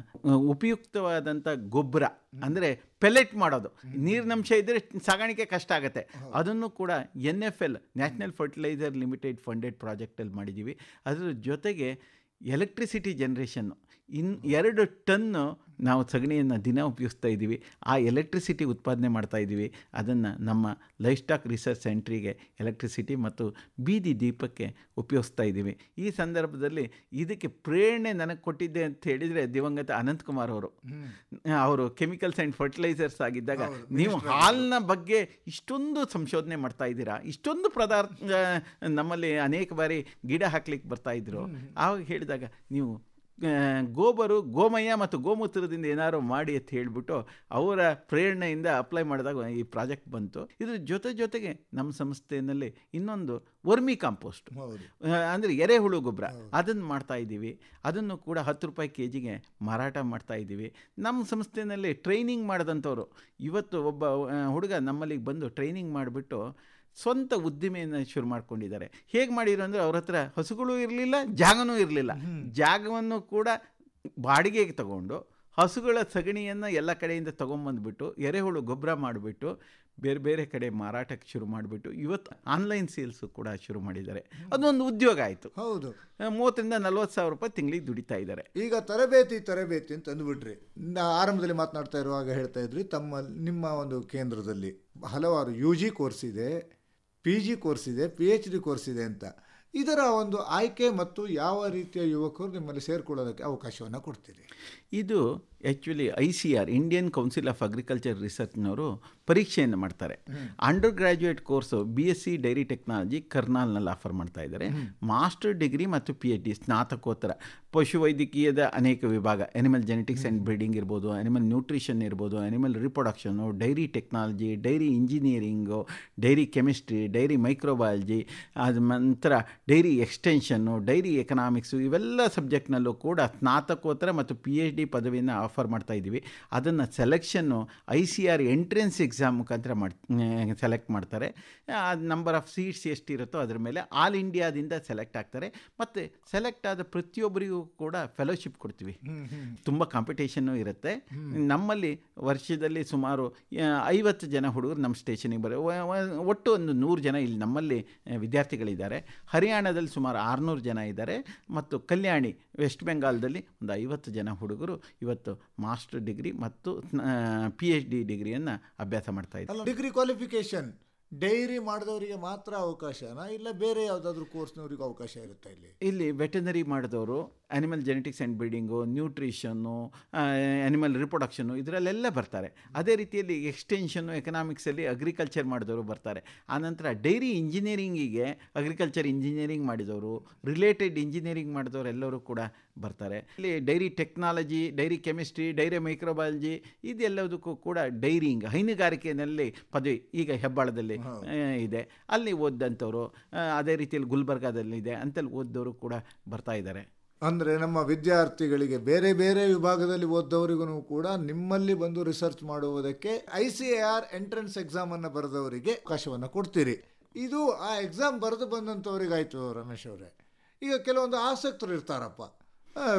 ಉಪಯುಕ್ತವಾದಂಥ ಗೊಬ್ಬರ ಅಂದರೆ ಪೆಲೆಟ್ ಮಾಡೋದು ನೀರಿನಂಶ ಇದ್ದರೆ ಸಾಗಾಣಿಕೆ ಕಷ್ಟ ಆಗುತ್ತೆ ಅದನ್ನು ಕೂಡ N F L national fertiliser limited funded ಪ್ರಾಜೆಕ್ಟಲ್ಲಿ ಮಾಡಿದ್ದೀವಿ ಅದರ ಜೊತೆಗೆ ಎಲೆಕ್ಟ್ರಿಸಿಟಿ ಜನ್ರೇಷನ್ನು ಇನ್ ಎರಡು ಟನ್ನು ನಾವು ಸಗಣಿಯನ್ನು ದಿನ ಉಪಯೋಗಿಸ್ತಾ ಇದ್ದೀವಿ ಆ ಎಲೆಕ್ಟ್ರಿಸಿಟಿ ಉತ್ಪಾದನೆ ಮಾಡ್ತಾ ಇದ್ದೀವಿ ಅದನ್ನು ನಮ್ಮ ಲೈಫ್ ಸ್ಟಾಕ್ ರಿಸರ್ಚ್ ಸೆಂಟ್ರಿಗೆ ಎಲೆಕ್ಟ್ರಿಸಿಟಿ ಮತ್ತು ಬೀದಿ ದೀಪಕ್ಕೆ ಉಪಯೋಗಿಸ್ತಾ ಇದ್ದೀವಿ ಈ ಸಂದರ್ಭದಲ್ಲಿ ಇದಕ್ಕೆ ಪ್ರೇರಣೆ ನನಗೆ ಕೊಟ್ಟಿದ್ದೆ ಅಂತ ಹೇಳಿದರೆ ದಿವಂಗತ ಅನಂತಕುಮಾರ್ ಅವರು ಅವರು ಕೆಮಿಕಲ್ಸ್ ಆ್ಯಂಡ್ ಫರ್ಟಿಲೈಸರ್ಸ್ ಆಗಿದ್ದಾಗ ನೀವು ಹಾಲಿನ ಬಗ್ಗೆ ಇಷ್ಟೊಂದು ಸಂಶೋಧನೆ ಮಾಡ್ತಾ ಇದ್ದೀರಾ ಇಷ್ಟೊಂದು ಪದಾರ್ಥ ನಮ್ಮಲ್ಲಿ ಅನೇಕ ಬಾರಿ ಗಿಡ ಹಾಕ್ಲಿಕ್ಕೆ ಬರ್ತಾಯಿದ್ರು ಆವಾಗ ಹೇಳಿದಾಗ ನೀವು ಗೋಬರು ಗೋಮಯ ಮತ್ತು ಗೋಮೂತ್ರದಿಂದ ಏನಾದರೂ ಮಾಡಿ ಅಂತ ಹೇಳಿಬಿಟ್ಟು ಅವರ ಪ್ರೇರಣೆಯಿಂದ ಅಪ್ಲೈ ಮಾಡಿದಾಗ ಈ ಪ್ರಾಜೆಕ್ಟ್ ಬಂತು ಇದ್ರ ಜೊತೆ ಜೊತೆಗೆ ನಮ್ಮ ಸಂಸ್ಥೆಯಲ್ಲಿ ಇನ್ನೊಂದು ವರ್ಮಿ ಕಾಂಪೋಸ್ಟ್ ಅಂದರೆ ಎರೆಹುಳು ಗೊಬ್ಬರ ಅದನ್ನು ಮಾಡ್ತಾ ಇದ್ದೀವಿ ಅದನ್ನು ಕೂಡ ಹತ್ತು ರೂಪಾಯಿ ಕೆ ಜಿಗೆ ಮಾರಾಟ ಮಾಡ್ತಾ ಇದ್ದೀವಿ ನಮ್ಮ ಸಂಸ್ಥೆಯಲ್ಲಿ ಟ್ರೈನಿಂಗ್ ಮಾಡಿದಂಥವ್ರು ಇವತ್ತು ಒಬ್ಬ ಹುಡುಗ ನಮ್ಮಲ್ಲಿಗೆ ಬಂದು ಟ್ರೈನಿಂಗ್ ಮಾಡಿಬಿಟ್ಟು ಸ್ವಂತ ಉದ್ದಿಮೆಯನ್ನು ಶುರು ಮಾಡ್ಕೊಂಡಿದ್ದಾರೆ ಹೇಗೆ ಮಾಡಿದ್ರು ಅಂದರೆ ಅವ್ರ ಹತ್ರ ಹಸುಗಳು ಇರಲಿಲ್ಲ ಜಾಗನೂ ಇರಲಿಲ್ಲ ಜಾಗವನ್ನು ಕೂಡ ಬಾಡಿಗೆಗೆ ತಗೊಂಡು ಹಸುಗಳ ಸಗಣಿಯನ್ನು ಎಲ್ಲ ಕಡೆಯಿಂದ ತೊಗೊಂಬಂದ್ಬಿಟ್ಟು ಎರೆಹುಳು ಗೊಬ್ಬರ ಮಾಡಿಬಿಟ್ಟು ಬೇರೆ ಬೇರೆ ಕಡೆ ಮಾರಾಟಕ್ಕೆ ಶುರು ಮಾಡಿಬಿಟ್ಟು ಇವತ್ತು ಆನ್ಲೈನ್ ಸೇಲ್ಸು ಕೂಡ ಶುರು ಮಾಡಿದ್ದಾರೆ ಅದೊಂದು ಉದ್ಯೋಗ ಆಯಿತು ಹೌದು ಮೂವತ್ತರಿಂದ ನಲ್ವತ್ತು ಸಾವಿರ ರೂಪಾಯಿ ತಿಂಗಳಿಗೆ ದುಡಿತಾ ಇದ್ದಾರೆ ಈಗ ತರಬೇತಿ ತರಬೇತಿ ಅಂತ ಅಂದ್ಬಿಟ್ರಿ ಆರಂಭದಲ್ಲಿ ಮಾತನಾಡ್ತಾ ಇರುವಾಗ ಹೇಳ್ತಾ ಇದ್ರಿ ತಮ್ಮ ನಿಮ್ಮ ಒಂದು ಕೇಂದ್ರದಲ್ಲಿ ಹಲವಾರು ಯು ಜಿ ಕೋರ್ಸ್ ಇದೆ ಪಿ ಜಿ ಕೋರ್ಸ್ ಇದೆ ಪಿ ಎಚ್ ಡಿ ಕೋರ್ಸ್ ಇದೆ ಅಂತ ಇದರ ಒಂದು ಆಯ್ಕೆ ಮತ್ತು ಯಾವ ರೀತಿಯ ಯುವಕರು ನಿಮ್ಮಲ್ಲಿ ಸೇರಿಕೊಳ್ಳೋದಕ್ಕೆ ಅವಕಾಶವನ್ನು ಕೊಡ್ತೀರಿ ಇದು actually I C R Indian council of agriculture ರಿಸರ್ಚ್ನವರು ಪರೀಕ್ಷೆಯನ್ನು ಮಾಡ್ತಾರೆ undergraduate course B S C dairy technology ಕರ್ನಾಲ್ನಲ್ಲಿ ಆಫರ್ ಮಾಡ್ತಾ ಇದ್ದಾರೆ ಮಾಸ್ಟರ್ ಡಿಗ್ರಿ ಮತ್ತು ಪಿ ಎಚ್ ಡಿ ಸ್ನಾತಕೋತ್ತರ ಪಶುವೈದ್ಯಕೀಯದ ಅನೇಕ ವಿಭಾಗ ಅನಿಮಲ್ ಜೆನೆಟಿಕ್ಸ್ ಆ್ಯಂಡ್ ಬ್ರೀಡಿಂಗ್ ಇರ್ಬೋದು ಅನಿಮಲ್ ನ್ಯೂಟ್ರಿಷನ್ ಇರ್ಬೋದು animal reproduction dairy technology dairy engineering dairy chemistry dairy microbiology ಆದ ನಂತರ ಡೈರಿ ಎಕ್ಸ್ಟೆನ್ಷನ್ನು ಡೈರಿ ಎಕನಾಮಿಕ್ಸು ಇವೆಲ್ಲ ಸಬ್ಜೆಕ್ಟ್ನಲ್ಲೂ ಕೂಡ ಸ್ನಾತಕೋತ್ತರ ಮತ್ತು ಪಿ ಎಚ್ ಡಿ ಪದವಿಯನ್ನು ಆಫರ್ ಮಾಡ್ತಾ ಇದ್ದೀವಿ ಅದನ್ನು selection I C R entrance exam ಮುಖಾಂತರ ಮಾಡಿ ಸೆಲೆಕ್ಟ್ ಮಾಡ್ತಾರೆ ನಂಬರ್ ಆಫ್ ಸೀಟ್ಸ್ ಎಷ್ಟಿರುತ್ತೋ ಅದರ ಮೇಲೆ ಆಲ್ ಇಂಡಿಯಾದಿಂದ ಸೆಲೆಕ್ಟ್ ಆಗ್ತಾರೆ ಮತ್ತು ಸೆಲೆಕ್ಟ್ ಆದ ಪ್ರತಿಯೊಬ್ಬರಿಗೂ ಕೂಡ ಫೆಲೋಶಿಪ್ ಕೊಡ್ತೀವಿ ತುಂಬ ಕಾಂಪಿಟೇಷನ್ನು ಇರುತ್ತೆ ನಮ್ಮಲ್ಲಿ ವರ್ಷದಲ್ಲಿ ಸುಮಾರು ಐವತ್ತು ಜನ ಹುಡುಗರು ನಮ್ಮ ಸ್ಟೇಷನಿಗೆ ಬರೋ ಒಟ್ಟು ಒಂದು ನೂರು ಜನ ಇಲ್ಲಿ ನಮ್ಮಲ್ಲಿ ವಿದ್ಯಾರ್ಥಿಗಳಿದ್ದಾರೆ ಹರಿಯಾಣದಲ್ಲಿ ಸುಮಾರು ಆರುನೂರು ಜನ ಇದ್ದಾರೆ ಮತ್ತು ಕಲ್ಯಾಣಿ ವೆಸ್ಟ್ ಬೆಂಗಾಲ್ದಲ್ಲಿ ಒಂದು ಐವತ್ತು ಜನ ಹುಡುಗರು ಇವತ್ತು ಮಾಸ್ಟರ್ ಡಿಗ್ರಿ ಮತ್ತು ಪಿ ಎಚ್ ಡಿ ಡಿಗ್ರಿಯನ್ನು ಅಭ್ಯಾಸ ಮಾಡ್ತಾ ಇದ್ದಾರೆ ಡಿಗ್ರಿ ಕ್ವಾಲಿಫಿಕೇಶನ್ ಡೈರಿ ಮಾಡಿದವರಿಗೆ ಮಾತ್ರ ಅವಕಾಶನಾ ಇಲ್ಲ ಬೇರೆ ಯಾವುದಾದ್ರೂ ಕೋರ್ಸ್ನವ್ರಿಗೆ ಅವಕಾಶ ಇರುತ್ತೆ ಇಲ್ಲಿ ಇಲ್ಲಿ ವೆಟನರಿ ಮಾಡಿದವರು animal genetics and breeding nutrition animal reproduction ಇದರಲ್ಲೆಲ್ಲ ಬರ್ತಾರೆ ಅದೇ ರೀತಿಯಲ್ಲಿ ಎಕ್ಸ್ಟೆನ್ಷನ್ನು ಎಕನಾಮಿಕ್ಸಲ್ಲಿ ಅಗ್ರಿಕಲ್ಚರ್ ಮಾಡಿದವರು ಬರ್ತಾರೆ ಆನಂತರ ಡೈರಿ ಇಂಜಿನಿಯರಿಂಗಿಗೆ ಅಗ್ರಿಕಲ್ಚರ್ ಇಂಜಿನಿಯರಿಂಗ್ ಮಾಡಿದವರು ರಿಲೇಟೆಡ್ ಇಂಜಿನಿಯರಿಂಗ್ ಮಾಡಿದವರು ಎಲ್ಲರೂ ಕೂಡ ಬರ್ತಾರೆ ಇಲ್ಲಿ dairy technology dairy chemistry dairy microbiology ಇದೆಲ್ಲದಕ್ಕೂ ಕೂಡ ಡೈರಿಂಗ್ ಹೈನುಗಾರಿಕೆಯಲ್ಲಿ ಪದವಿ ಈಗ ಹೆಬ್ಬಾಳದಲ್ಲಿ ಇದೆ ಅಲ್ಲಿ ಓದಿದಂಥವರು ಅದೇ ರೀತಿಯಲ್ಲಿ ಗುಲ್ಬರ್ಗಾದಲ್ಲಿ ಇದೆ ಅಂತಲ್ಲಿ ಓದಿದವರು ಕೂಡ ಬರ್ತಾ ಇದ್ದಾರೆ ಅಂದರೆ ನಮ್ಮ ವಿದ್ಯಾರ್ಥಿಗಳಿಗೆ ಬೇರೆ ಬೇರೆ ವಿಭಾಗದಲ್ಲಿ ಓದ್ದವರಿಗೂ ಕೂಡ ನಿಮ್ಮಲ್ಲಿ ಬಂದು ರಿಸರ್ಚ್ ಮಾಡುವುದಕ್ಕೆ I C A R entrance ಎಕ್ಸಾಮನ್ನು ಬರೆದವರಿಗೆ ಅವಕಾಶವನ್ನು ಕೊಡ್ತೀರಿ ಇದು ಆ ಎಕ್ಸಾಮ್ ಬರೆದು ಆಯಿತು ರಮೇಶ್ ಅವರೇ ಈಗ ಕೆಲವೊಂದು ಆಸಕ್ತರು ಇರ್ತಾರಪ್ಪ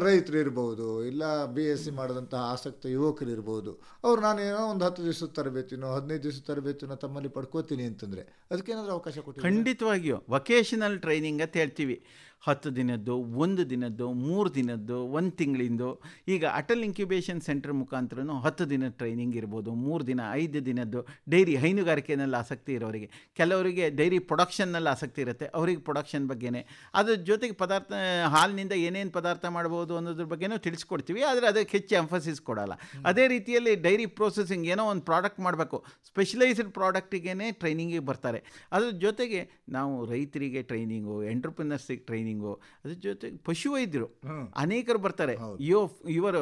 ರೈತರು ಇರ್ಬೋದು ಇಲ್ಲ ಬಿ ಎಸ್ ಸಿ ಮಾಡಿದಂತಹ ಆಸಕ್ತ ಯುವಕರು ಇರ್ಬೋದು ಅವ್ರು ನಾನು ಏನೋ ಒಂದು ಹತ್ತು ದಿವಸದ ತರಬೇತಿನೋ ಹದಿನೈದು ದಿವಸದ ತರಬೇತಿನೋ ತಮ್ಮಲ್ಲಿ ಪಡ್ಕೋತೀನಿ ಅಂತಂದರೆ ಅದಕ್ಕೇನಾದರೂ ಅವಕಾಶ ಕೊಟ್ಟು ಖಂಡಿತವಾಗಿಯೂ ವೊಕೇಶನಲ್ ಟ್ರೈನಿಂಗ್ ಅಂತ ಹೇಳ್ತೀವಿ ಹತ್ತು ದಿನದ್ದು ಒಂದು ದಿನದ್ದು ಮೂರು ದಿನದ್ದು ಒಂದು ತಿಂಗಳಿಂದು ಈಗ ಅಟಲ್ ಇನ್ಕ್ಯುಬೇಷನ್ ಸೆಂಟರ್ ಮುಖಾಂತರ ಹತ್ತು ದಿನ ಟ್ರೈನಿಂಗ್ ಇರ್ಬೋದು ಮೂರು ದಿನ ಐದು ದಿನದ್ದು ಡೈರಿ ಹೈನುಗಾರಿಕೆನಲ್ಲಿ ಆಸಕ್ತಿ ಇರೋರಿಗೆ ಕೆಲವರಿಗೆ ಡೈರಿ ಪ್ರೊಡಕ್ಷನ್ನಲ್ಲಿ ಆಸಕ್ತಿ ಇರುತ್ತೆ ಅವರಿಗೆ ಪ್ರೊಡಕ್ಷನ್ ಬಗ್ಗೆನೇ ಅದ್ರ ಜೊತೆಗೆ ಪದಾರ್ಥ ಹಾಲಿನಿಂದ ಏನೇನು ಪದಾರ್ಥ ಮಾಡ್ಬೋದು ಅನ್ನೋದ್ರ ಬಗ್ಗೆನೂ ತಿಳಿಸ್ಕೊಡ್ತೀವಿ ಆದರೆ ಅದಕ್ಕೆ ಹೆಚ್ಚು ಎಂಫಸಿಸ್ ಕೊಡಲ್ಲ ಅದೇ ರೀತಿಯಲ್ಲಿ ಡೈರಿ ಪ್ರೊಸೆಸಿಂಗ್ ಏನೋ ಒಂದು ಪ್ರಾಡಕ್ಟ್ ಮಾಡಬೇಕು ಸ್ಪೆಷಲೈಸ್ಡ್ ಪ್ರಾಡಕ್ಟಿಗೆ ಟ್ರೈನಿಂಗಿಗೆ ಬರ್ತಾರೆ ಅದ್ರ ಜೊತೆಗೆ ನಾವು ರೈತರಿಗೆ ಟ್ರೈನಿಂಗು ಎಂಟ್ರಪ್ರಿನರ್ಸಿಗೆ ಟ್ರೈನಿಂಗ್ ಸ್ಕ್ರೀನಿಂಗು ಅದ್ರ ಜೊತೆ ಪಶುವೈದ್ಯರು ಅನೇಕರು ಬರ್ತಾರೆ ಯೋ ಇವರು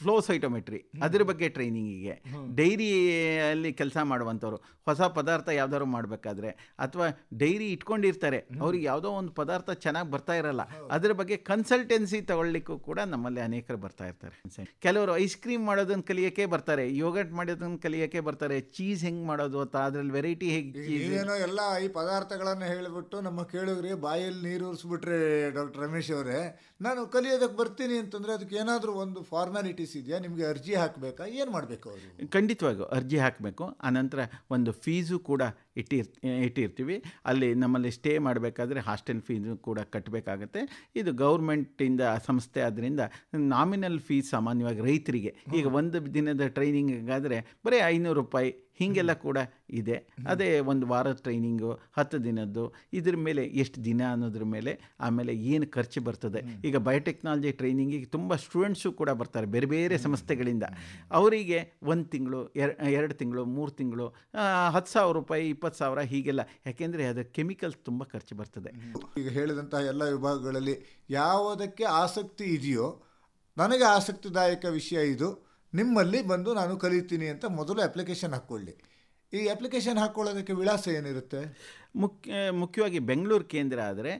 ಫ್ಲೋ ಸೈಟೋಮೆಟ್ರಿ ಅದ್ರ ಬಗ್ಗೆ ಟ್ರೈನಿಂಗಿಗೆ ಡೈರಿಯಲ್ಲಿ ಕೆಲಸ ಮಾಡುವಂಥವ್ರು ಹೊಸ ಪದಾರ್ಥ ಯಾವ್ದಾದ್ರು ಮಾಡಬೇಕಾದ್ರೆ ಅಥವಾ ಡೈರಿ ಇಟ್ಕೊಂಡಿರ್ತಾರೆ ಅವ್ರಿಗೆ ಯಾವುದೋ ಒಂದು ಪದಾರ್ಥ ಚೆನ್ನಾಗಿ ಬರ್ತಾ ಇರಲ್ಲ ಅದ್ರ ಬಗ್ಗೆ ಕನ್ಸಲ್ಟೆನ್ಸಿ ತಗೊಳ್ಲಿಕ್ಕೂ ಕೂಡ ನಮ್ಮಲ್ಲಿ ಅನೇಕರು ಬರ್ತಾ ಇರ್ತಾರೆ ಕೆಲವರು ಐಸ್ ಕ್ರೀಮ್ ಮಾಡೋದನ್ನು ಕಲಿಯೋಕ್ಕೆ ಬರ್ತಾರೆ ಯೋಗಟ್ ಮಾಡೋದನ್ನು ಕಲಿಯೋಕ್ಕೆ ಬರ್ತಾರೆ ಚೀಸ್ ಹೆಂಗ್ ಮಾಡೋದು ಅಂತ ಅದ್ರಲ್ಲಿ ವೆರೈಟಿ ಹೇಗೆ ಏನೋ ಎಲ್ಲ ಈ ಪದಾರ್ಥಗಳನ್ನು ಹೇಳಿಬಿಟ್ಟು ನಮ್ಮ ಕೇಳಿದ್ರಿ ಬಾಯಲ್ಲಿ ನೀರು ಉರಿಸ್ಬಿಟ್ರೆ ಡಾಕ್ಟರ್ ರಮೇಶ್ ಅವರೇ ನಾನು ಕಲಿಯೋದಕ್ಕೆ ಬರ್ತೀನಿ ಅಂತಂದರೆ ಅದಕ್ಕೆ ಏನಾದರೂ ಒಂದು ಫಾರ್ಮ್ಯಾಲಿಟೀಸ್ ಇದೆಯಾ ನಿಮಗೆ ಅರ್ಜಿ ಹಾಕಬೇಕಾ ಏನು ಮಾಡಬೇಕು ಅವರು ಖಂಡಿತವಾಗಿ ಅರ್ಜಿ ಹಾಕಬೇಕು ಆನಂತರ ಒಂದು ಫೀಸು ಕೂಡ ಇಟ್ಟಿರ್ ಇಟ್ಟಿರ್ತೀವಿ ಅಲ್ಲಿ ನಮ್ಮಲ್ಲಿ ಸ್ಟೇ ಮಾಡಬೇಕಾದ್ರೆ ಹಾಸ್ಟೆಲ್ ಫೀಸು ಕೂಡ ಕಟ್ಟಬೇಕಾಗತ್ತೆ ಇದು ಗೌರ್ಮೆಂಟಿಂದ ಸಂಸ್ಥೆ ಆದ್ದರಿಂದ ನಾಮಿನಲ್ ಫೀಸ್ ಸಾಮಾನ್ಯವಾಗಿ ರೈತರಿಗೆ ಈಗ ಒಂದು ದಿನದ ಟ್ರೈನಿಂಗಿಗಾದರೆ ಬರೀ ಐನೂರು ರೂಪಾಯಿ ಹೀಗೆಲ್ಲ ಕೂಡ ಇದೆ ಅದೇ ಒಂದು ವಾರ ಟ್ರೈನಿಂಗು ಹತ್ತು ದಿನದ್ದು ಇದ್ರ ಮೇಲೆ ಎಷ್ಟು ದಿನ ಅನ್ನೋದ್ರ ಮೇಲೆ ಆಮೇಲೆ ಏನು ಖರ್ಚು ಬರ್ತದೆ ಈಗ ಬಯೋಟೆಕ್ನಾಲಜಿ ಟ್ರೈನಿಂಗಿಗೆ ತುಂಬ ಸ್ಟೂಡೆಂಟ್ಸು ಕೂಡ ಬರ್ತಾರೆ ಬೇರೆ ಬೇರೆ ಸಂಸ್ಥೆಗಳಿಂದ ಅವರಿಗೆ ಒಂದು ತಿಂಗಳು ಎರಡು ತಿಂಗಳು ಮೂರು ತಿಂಗಳು ಹತ್ತು ಸಾವಿರ ರೂಪಾಯಿ ಇಪ್ಪತ್ತು ಸಾವಿರ ಹೀಗೆಲ್ಲ ಯಾಕೆಂದರೆ ಅದರ ಕೆಮಿಕಲ್ಸ್ ತುಂಬ ಖರ್ಚು ಬರ್ತದೆ ಈಗ ಹೇಳಿದಂತಹ ಎಲ್ಲ ವಿಭಾಗಗಳಲ್ಲಿ ಯಾವುದಕ್ಕೆ ಆಸಕ್ತಿ ಇದೆಯೋ ನನಗೆ ಆಸಕ್ತಿದಾಯಕ ವಿಷಯ ಇದು ನಿಮ್ಮಲ್ಲಿ ಬಂದು ನಾನು ಕಲಿತೀನಿ ಅಂತ ಮೊದಲು ಅಪ್ಲಿಕೇಶನ್ ಹಾಕ್ಕೊಳ್ಳಿ ಈ ಅಪ್ಲಿಕೇಶನ್ ಹಾಕ್ಕೊಳ್ಳೋದಕ್ಕೆ ವಿಳಾಸ ಏನಿರುತ್ತೆ ಮುಖ್ಯ ಮುಖ್ಯವಾಗಿ ಬೆಂಗಳೂರು ಕೇಂದ್ರ ಆದರೆ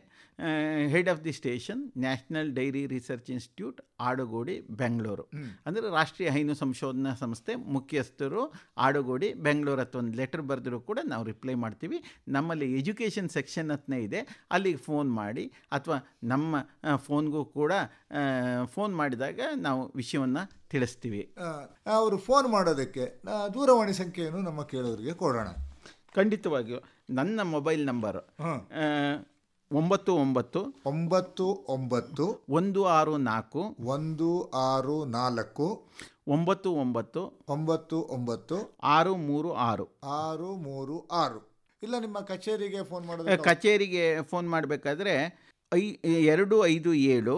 head of the station national dairy research institute Adugodi Bengaluru ಅಂದರೆ ರಾಷ್ಟ್ರೀಯ ಹೈನು ಸಂಶೋಧನಾ ಸಂಸ್ಥೆ ಮುಖ್ಯಸ್ಥರು ಆಡುಗೋಡಿ ಬೆಂಗಳೂರು ಹತ್ರ ಒಂದು ಲೆಟರ್ ಬರೆದರೂ ಕೂಡ ನಾವು ರಿಪ್ಲೈ ಮಾಡ್ತೀವಿ ನಮ್ಮಲ್ಲಿ ಎಜುಕೇಷನ್ ಸೆಕ್ಷನ್ ಹತ್ತನೇ ಇದೆ ಅಲ್ಲಿಗೆ ಫೋನ್ ಮಾಡಿ ಅಥವಾ ನಮ್ಮ ಫೋನ್ಗೂ ಕೂಡ ಫೋನ್ ಮಾಡಿದಾಗ ನಾವು ವಿಷಯವನ್ನು ತಿಳಿಸ್ತೀವಿ ಅವರು ಫೋನ್ ಮಾಡೋದಕ್ಕೆ ದೂರವಾಣಿ ಸಂಖ್ಯೆಯನ್ನು ನಮ್ಮ ಕೇಳೋರಿಗೆ ಕೊಡೋಣ ಖಂಡಿತವಾಗಿಯೂ ನನ್ನ ಮೊಬೈಲ್ ನಂಬರು ಒಂಬತ್ತು ಒಂಬತ್ತು ಒಂಬತ್ತು ಒಂಬತ್ತು ಒಂದು ಆರು ನಾಲ್ಕು ಒಂದು ಆರು ನಾಲ್ಕು ಒಂಬತ್ತು ಒಂಬತ್ತು ಒಂಬತ್ತು ಒಂಬತ್ತು ಆರು ಮೂರು ಆರು ಆರು ಮೂರು ಆರು ಇಲ್ಲ ನಿಮ್ಮ ಕಚೇರಿಗೆ ಫೋನ್ ಮಾಡೋದು ಕಚೇರಿಗೆ ಫೋನ್ ಮಾಡಬೇಕಾದ್ರೆ ಐ ಎರಡು ಐದು ಏಳು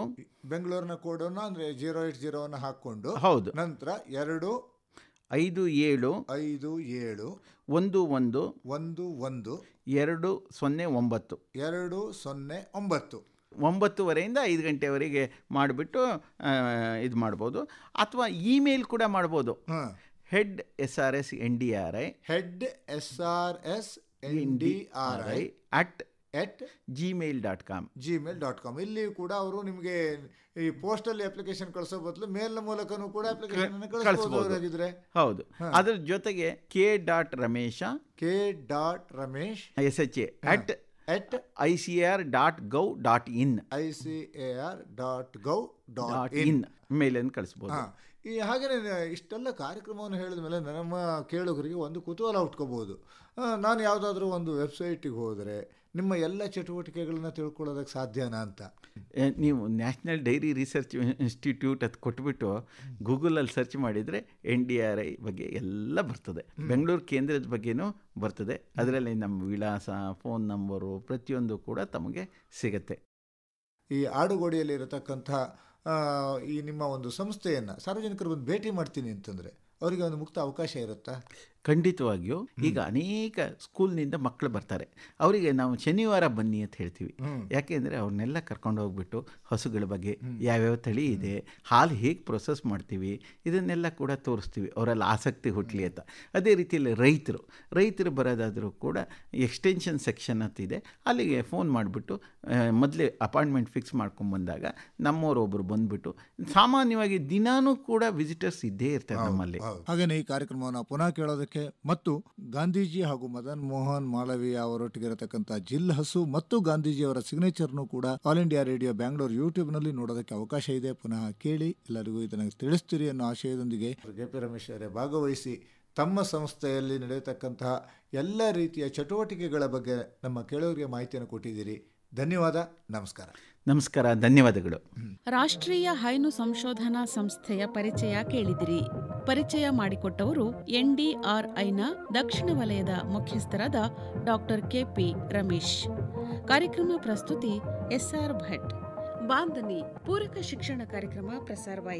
ಬೆಂಗಳೂರಿನ ಕೋಡನ್ನ ಅಂದರೆ ಜೀರೋ ಏಟ್ ಜೀರೋವನ್ನು ಹಾಕ್ಕೊಂಡು ಹೌದು ನಂತರ ಎರಡು ಐದು ಏಳು ಐದು ಏಳು ಒಂದು ಒಂದು ಒಂದು ಒಂದು ಎರಡು ಸೊನ್ನೆ ಒಂಬತ್ತು ಎರಡು ಸೊನ್ನೆ ಒಂಬತ್ತು ಒಂಬತ್ತುವರೆಯಿಂದ ಐದು ಗಂಟೆವರೆಗೆ ಮಾಡಿಬಿಟ್ಟು ಇದು ಮಾಡ್ಬೋದು ಅಥವಾ ಇಮೇಲ್ ಕೂಡ ಮಾಡ್ಬೋದು head S R S N D R I head S R S N D R I at at Gmail dot com Gmail dot com ಇಲ್ಲಿ ಕೂಡ ಅವರು ನಿಮಗೆ ಈ ಪೋಸ್ಟಲ್ಲಿ ಅಪ್ಲಿಕೇಶನ್ ಕಳಿಸೋ ಬದಲು ಮೇಲ್ ಮೂಲಕನು ಕೂಡ ಅಪ್ಲಿಕೇಶನ್ ಕಳಿಸಬಹುದು ಹೌದು ಅದರ ಜೊತೆಗೆ K dot Ramesha K dot Ramesh S H A at at I C R dot gov dot in I C A R dot gov dot in ಮೇಲನ್ನು ಕಳಿಸ್ಬೋದು ಈ ಹಾಗೆ ಇಷ್ಟೆಲ್ಲ ಕಾರ್ಯಕ್ರಮವನ್ನು ಹೇಳಿದ ಮೇಲೆ ನಮ್ಮ ಕೇಳುಗರಿಗೆ ಒಂದು ಕುತೂಹಲ ಹುಟ್ಕೋಬೋದು ನಾನು ಯಾವುದಾದ್ರೂ ಒಂದು ವೆಬ್ಸೈಟಿಗೆ ಹೋದರೆ ನಿಮ್ಮ ಎಲ್ಲ ಚಟುವಟಿಕೆಗಳನ್ನ ತಿಳ್ಕೊಳ್ಳೋದಕ್ಕೆ ಸಾಧ್ಯನಾ ಅಂತ ನೀವು ನ್ಯಾಷನಲ್ ಡೈರಿ ರಿಸರ್ಚ್ ಇನ್ಸ್ಟಿಟ್ಯೂಟ್ ಅದು ಕೊಟ್ಬಿಟ್ಟು ಗೂಗಲಲ್ಲಿ ಸರ್ಚ್ ಮಾಡಿದರೆ ಎನ್ ಡಿ ಆರ್ ಐ ಬಗ್ಗೆ ಎಲ್ಲ ಬರ್ತದೆ ಬೆಂಗಳೂರು ಕೇಂದ್ರದ ಬಗ್ಗೆನೂ ಬರ್ತದೆ ಅದರಲ್ಲಿ ನಮ್ಮ ವಿಳಾಸ ಫೋನ್ ನಂಬರು ಪ್ರತಿಯೊಂದು ಕೂಡ ತಮಗೆ ಸಿಗತ್ತೆ ಈ ಆಡುಗೋಡಿಯಲ್ಲಿರತಕ್ಕಂಥ ಈ ನಿಮ್ಮ ಒಂದು ಸಂಸ್ಥೆಯನ್ನು ಸಾರ್ವಜನಿಕರು ಬಂದು ಭೇಟಿ ಮಾಡ್ತೀನಿ ಅಂತಂದರೆ ಅವರಿಗೆ ಒಂದು ಮುಕ್ತ ಅವಕಾಶ ಇರುತ್ತಾ ಖಂಡಿತವಾಗಿಯೂ ಈಗ ಅನೇಕ ಸ್ಕೂಲ್ನಿಂದ ಮಕ್ಕಳು ಬರ್ತಾರೆ ಅವರಿಗೆ ನಾವು ಶನಿವಾರ ಬನ್ನಿ ಅಂತ ಹೇಳ್ತೀವಿ ಯಾಕೆಂದರೆ ಅವ್ರನ್ನೆಲ್ಲ ಕರ್ಕೊಂಡು ಹೋಗ್ಬಿಟ್ಟು ಹಸುಗಳ ಬಗ್ಗೆ ಯಾವ್ಯಾವ ತಳಿ ಇದೆ ಹಾಲು ಹೇಗೆ ಪ್ರೊಸೆಸ್ ಮಾಡ್ತೀವಿ ಇದನ್ನೆಲ್ಲ ಕೂಡ ತೋರಿಸ್ತೀವಿ ಅವರಲ್ಲಿ ಆಸಕ್ತಿ ಹುಟ್ಟಲಿ ಅಂತ ಅದೇ ರೀತಿಯಲ್ಲಿ ರೈತರು ರೈತರು ಬರೋದಾದರೂ ಕೂಡ ಎಕ್ಸ್ಟೆನ್ಷನ್ ಸೆಕ್ಷನ್ ಅಂತಿದೆ ಅಲ್ಲಿಗೆ ಫೋನ್ ಮಾಡಿಬಿಟ್ಟು ಮೊದಲೇ ಅಪಾಯಿಂಟ್ಮೆಂಟ್ ಫಿಕ್ಸ್ ಮಾಡ್ಕೊಂಡ್ಬಂದಾಗ ನಮ್ಮವರೊಬ್ಬರು ಬಂದುಬಿಟ್ಟು ಸಾಮಾನ್ಯವಾಗಿ ದಿನಾನೂ ಕೂಡ ವಿಸಿಟರ್ಸ್ ಇದ್ದೇ ಇರ್ತಾರೆ ನಮ್ಮಲ್ಲಿ ಹಾಗೇನೆ ಈ ಕಾರ್ಯಕ್ರಮವನ್ನು ಪುನಃ ಕೇಳೋದಕ್ಕೆ ಸಂಘಕ್ಕೆ ಮತ್ತು ಗಾಂಧೀಜಿ ಹಾಗೂ ಮದನ್ ಮೋಹನ್ ಮಾಳವೀಯ ಅವರೊಟ್ಟಿಗೆ ಇರತಕ್ಕಂಥ ಜಿಲ್ ಹಸು ಮತ್ತು ಗಾಂಧೀಜಿ ಅವರ ಸಿಗ್ನೇಚರ್ನು ಕೂಡ all India radio Bangalore YouTube ನೋಡೋದಕ್ಕೆ ಅವಕಾಶ ಇದೆ ಪುನಃ ಕೇಳಿ ಎಲ್ಲರಿಗೂ ಇದನ್ನು ತಿಳಿಸ್ತೀರಿ ಅನ್ನೋ ಆಶಯದೊಂದಿಗೆ ಪಿ ರಮೇಶ್ ಅವರೇ ಭಾಗವಹಿಸಿ ತಮ್ಮ ಸಂಸ್ಥೆಯಲ್ಲಿ ನಡೆಯತಕ್ಕಂತಹ ಎಲ್ಲ ರೀತಿಯ ಚಟುವಟಿಕೆಗಳ ಬಗ್ಗೆ ನಮ್ಮ ಕೇಳೋರಿಗೆ ಮಾಹಿತಿಯನ್ನು ಕೊಟ್ಟಿದ್ದೀರಿ ಧನ್ಯವಾದ ನಮಸ್ಕಾರ ನಮಸ್ಕಾರ ಧನ್ಯವಾದಗಳು ರಾಷ್ಟ್ರೀಯ ಹೈನು ಸಂಶೋಧನಾ ಸಂಸ್ಥೆಯ ಪರಿಚಯ ಕೇಳಿದಿರಿ ಪರಿಚಯ ಮಾಡಿಕೊಟ್ಟವರು ಎನ್ಡಿಆರ್ಐನ ದಕ್ಷಿಣ ವಲಯದ ಮುಖ್ಯಸ್ಥರಾದ ಡಾಕ್ಟರ್ ಕೆಪಿ ರಮೇಶ್ ಕಾರ್ಯಕ್ರಮ ಪ್ರಸ್ತುತಿ ಎಸ್ಆರ್ ಭಟ್ ಬಾಂಧನಿ ಪೂರಕ ಶಿಕ್ಷಣ ಕಾರ್ಯಕ್ರಮ ಪ್ರಸಾರವಾಯಿತು